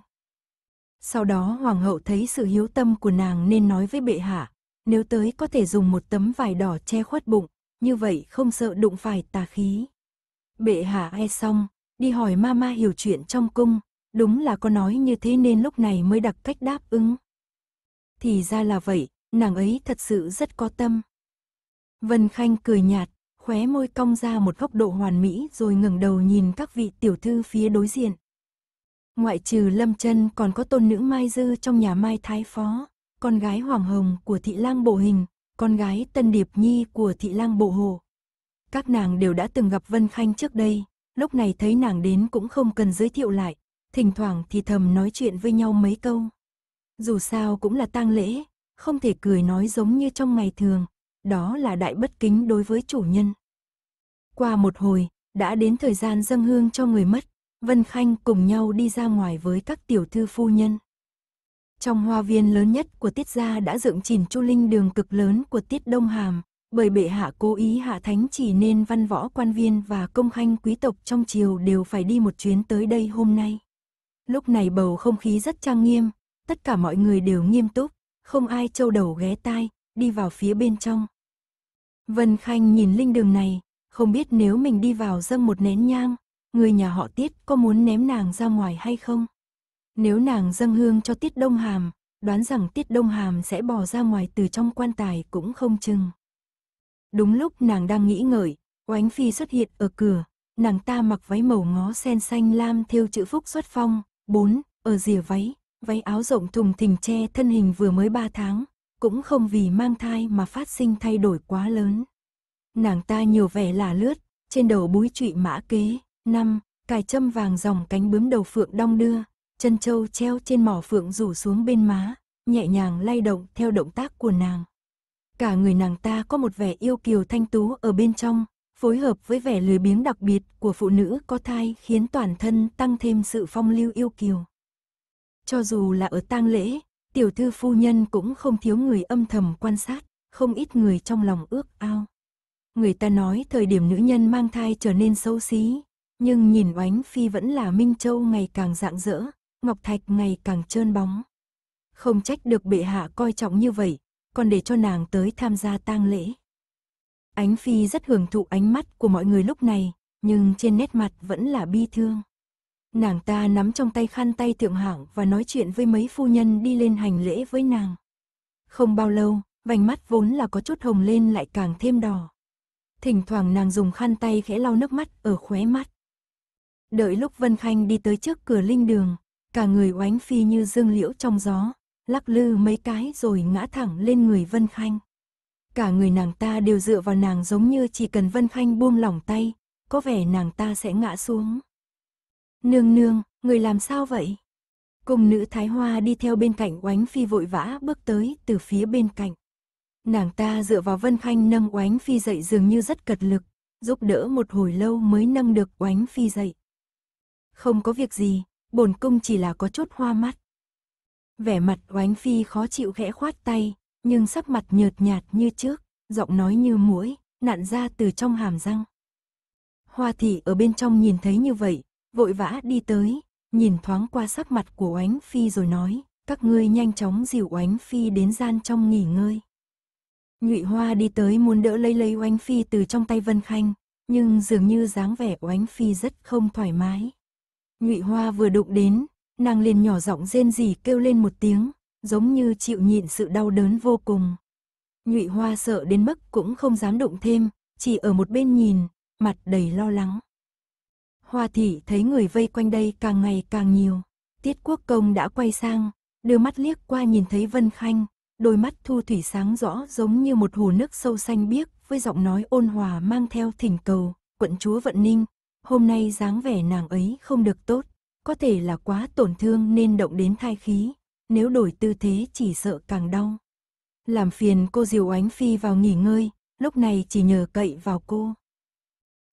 Sau đó hoàng hậu thấy sự hiếu tâm của nàng nên nói với bệ hạ, nếu tới có thể dùng một tấm vải đỏ che khuất bụng, như vậy không sợ đụng phải tà khí. Bệ hạ e xong, đi hỏi ma ma hiểu chuyện trong cung, đúng là có nói như thế nên lúc này mới đặc cách đáp ứng. Thì ra là vậy, nàng ấy thật sự rất có tâm. Vân Khanh cười nhạt, khóe môi cong ra một góc độ hoàn mỹ rồi ngẩng đầu nhìn các vị tiểu thư phía đối diện. Ngoại trừ Lâm chân còn có tôn nữ Mai Dư trong nhà Mai Thái Phó, con gái Hoàng Hồng của thị lang bộ hình, con gái Tân Điệp Nhi của thị lang bộ hồ. Các nàng đều đã từng gặp Vân Khanh trước đây, lúc này thấy nàng đến cũng không cần giới thiệu lại, thỉnh thoảng thì thầm nói chuyện với nhau mấy câu. Dù sao cũng là tang lễ, không thể cười nói giống như trong ngày thường, đó là đại bất kính đối với chủ nhân. Qua một hồi, đã đến thời gian dâng hương cho người mất, Vân Khanh cùng nhau đi ra ngoài với các tiểu thư phu nhân. Trong hoa viên lớn nhất của Tiết Gia đã dựng chỉnh chu linh đường cực lớn của Tiết Đông Hàm, bởi bệ hạ cố ý hạ thánh chỉ nên văn võ quan viên và công khanh quý tộc trong triều đều phải đi một chuyến tới đây hôm nay. Lúc này bầu không khí rất trang nghiêm, tất cả mọi người đều nghiêm túc, không ai trâu đầu ghé tai, đi vào phía bên trong. Vân Khanh nhìn linh đường này, không biết nếu mình đi vào dâng một nén nhang, người nhà họ Tiết có muốn ném nàng ra ngoài hay không? Nếu nàng dâng hương cho Tiết Đông Hàm, đoán rằng Tiết Đông Hàm sẽ bò ra ngoài từ trong quan tài cũng không chừng. Đúng lúc nàng đang nghĩ ngợi, Oánh Phi xuất hiện ở cửa, nàng ta mặc váy màu ngó sen xanh lam thêu chữ phúc xuất phong, 4. Ở rìa váy, váy áo rộng thùng thình che thân hình vừa mới 3 tháng, cũng không vì mang thai mà phát sinh thay đổi quá lớn. Nàng ta nhiều vẻ là lướt, trên đầu búi trụy mã kế, 5. Cài châm vàng dòng cánh bướm đầu phượng đong đưa, chân châu treo trên mỏ phượng rủ xuống bên má, nhẹ nhàng lay động theo động tác của nàng. Cả người nàng ta có một vẻ yêu kiều thanh tú ở bên trong, phối hợp với vẻ lười biếng đặc biệt của phụ nữ có thai khiến toàn thân tăng thêm sự phong lưu yêu kiều. Cho dù là ở tang lễ, tiểu thư phu nhân cũng không thiếu người âm thầm quan sát, không ít người trong lòng ước ao. Người ta nói thời điểm nữ nhân mang thai trở nên xấu xí, nhưng nhìn oánh phi vẫn là Minh Châu ngày càng rạng rỡ, Ngọc Thạch ngày càng trơn bóng. Không trách được bệ hạ coi trọng như vậy, còn để cho nàng tới tham gia tang lễ. Ánh Phi rất hưởng thụ ánh mắt của mọi người lúc này, nhưng trên nét mặt vẫn là bi thương. Nàng ta nắm trong tay khăn tay thượng hạng và nói chuyện với mấy phu nhân đi lên hành lễ với nàng. Không bao lâu, vành mắt vốn là có chút hồng lên lại càng thêm đỏ. Thỉnh thoảng nàng dùng khăn tay khẽ lau nước mắt ở khóe mắt. Đợi lúc Vân Khanh đi tới trước cửa linh đường, cả người oánh phi như dương liễu trong gió, lắc lư mấy cái rồi ngã thẳng lên người Vân Khanh. Cả người nàng ta đều dựa vào nàng giống như chỉ cần Vân Khanh buông lỏng tay, có vẻ nàng ta sẽ ngã xuống. Nương nương, người làm sao vậy? Cung nữ Thái Hoa đi theo bên cạnh oánh phi vội vã bước tới từ phía bên cạnh. Nàng ta dựa vào Vân Khanh nâng oánh phi dậy dường như rất cật lực, giúp đỡ một hồi lâu mới nâng được oánh phi dậy. Không có việc gì, bổn cung chỉ là có chút hoa mắt. Vẻ mặt oánh phi khó chịu khẽ khoát tay, nhưng sắc mặt nhợt nhạt như trước, giọng nói như muỗi, nặn ra từ trong hàm răng. Hoa thị ở bên trong nhìn thấy như vậy, vội vã đi tới, nhìn thoáng qua sắc mặt của oánh phi rồi nói, các ngươi nhanh chóng dìu oánh phi đến gian trong nghỉ ngơi. Nhụy Hoa đi tới muốn đỡ lấy lấy oánh phi từ trong tay Vân Khanh, nhưng dường như dáng vẻ oánh phi rất không thoải mái. Nhụy Hoa vừa đụng đến, nàng liền nhỏ giọng rên rỉ kêu lên một tiếng, giống như chịu nhịn sự đau đớn vô cùng. Nhụy hoa sợ đến mức cũng không dám động thêm, chỉ ở một bên nhìn, mặt đầy lo lắng. Hoa thị thấy người vây quanh đây càng ngày càng nhiều. Tiết quốc công đã quay sang, đưa mắt liếc qua nhìn thấy Vân Khanh, đôi mắt thu thủy sáng rõ giống như một hồ nước sâu xanh biếc với giọng nói ôn hòa mang theo thỉnh cầu, quận chúa Vận Ninh, hôm nay dáng vẻ nàng ấy không được tốt, có thể là quá tổn thương nên động đến thai khí, nếu đổi tư thế chỉ sợ càng đau. Làm phiền cô Diều Ánh Phi vào nghỉ ngơi, lúc này chỉ nhờ cậy vào cô.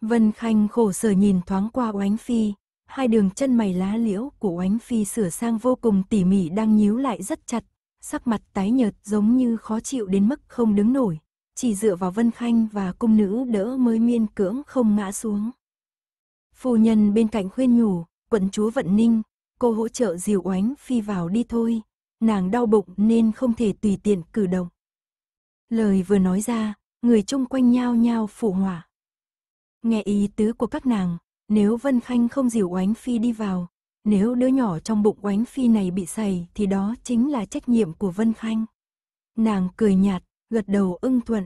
Vân Khanh khổ sở nhìn thoáng qua Oánh Phi, hai đường chân mày lá liễu của Oánh Phi sửa sang vô cùng tỉ mỉ đang nhíu lại rất chặt, sắc mặt tái nhợt giống như khó chịu đến mức không đứng nổi, chỉ dựa vào Vân Khanh và cung nữ đỡ mới miên cưỡng không ngã xuống. Phu nhân bên cạnh khuyên nhủ, quận chúa Vận Ninh, cô hỗ trợ dìu oánh phi vào đi thôi, nàng đau bụng nên không thể tùy tiện cử động. Lời vừa nói ra, người chung quanh nhao nhao phụ hỏa. Nghe ý tứ của các nàng, nếu Vân Khanh không dìu oánh phi đi vào, nếu đứa nhỏ trong bụng oánh phi này bị sầy thì đó chính là trách nhiệm của Vân Khanh. Nàng cười nhạt, gật đầu ưng thuận.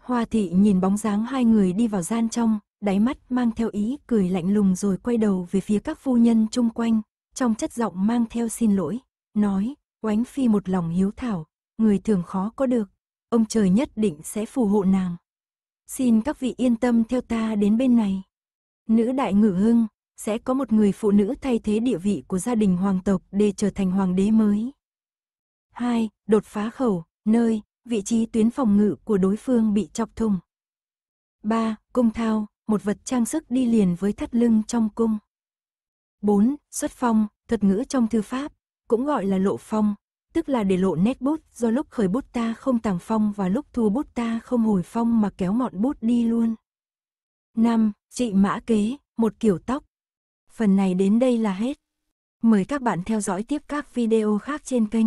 Hoa thị nhìn bóng dáng hai người đi vào gian trong, đáy mắt mang theo ý cười lạnh lùng rồi quay đầu về phía các phu nhân chung quanh, trong chất giọng mang theo xin lỗi, nói, oánh phi một lòng hiếu thảo, người thường khó có được, ông trời nhất định sẽ phù hộ nàng. Xin các vị yên tâm theo ta đến bên này. Nữ đại ngự hưng, sẽ có một người phụ nữ thay thế địa vị của gia đình hoàng tộc để trở thành hoàng đế mới. 2. Đột phá khẩu, nơi, vị trí tuyến phòng ngự của đối phương bị chọc thùng. 3. Cung thao, một vật trang sức đi liền với thắt lưng trong cung. 4. Xuất phong, thuật ngữ trong thư pháp, cũng gọi là lộ phong, tức là để lộ nét bút do lúc khởi bút ta không tàng phong và lúc thu bút ta không hồi phong mà kéo ngọn bút đi luôn. 5. Trị mã kế, một kiểu tóc. Phần này đến đây là hết. Mời các bạn theo dõi tiếp các video khác trên kênh.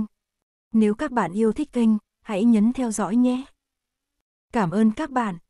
Nếu các bạn yêu thích kênh, hãy nhấn theo dõi nhé. Cảm ơn các bạn.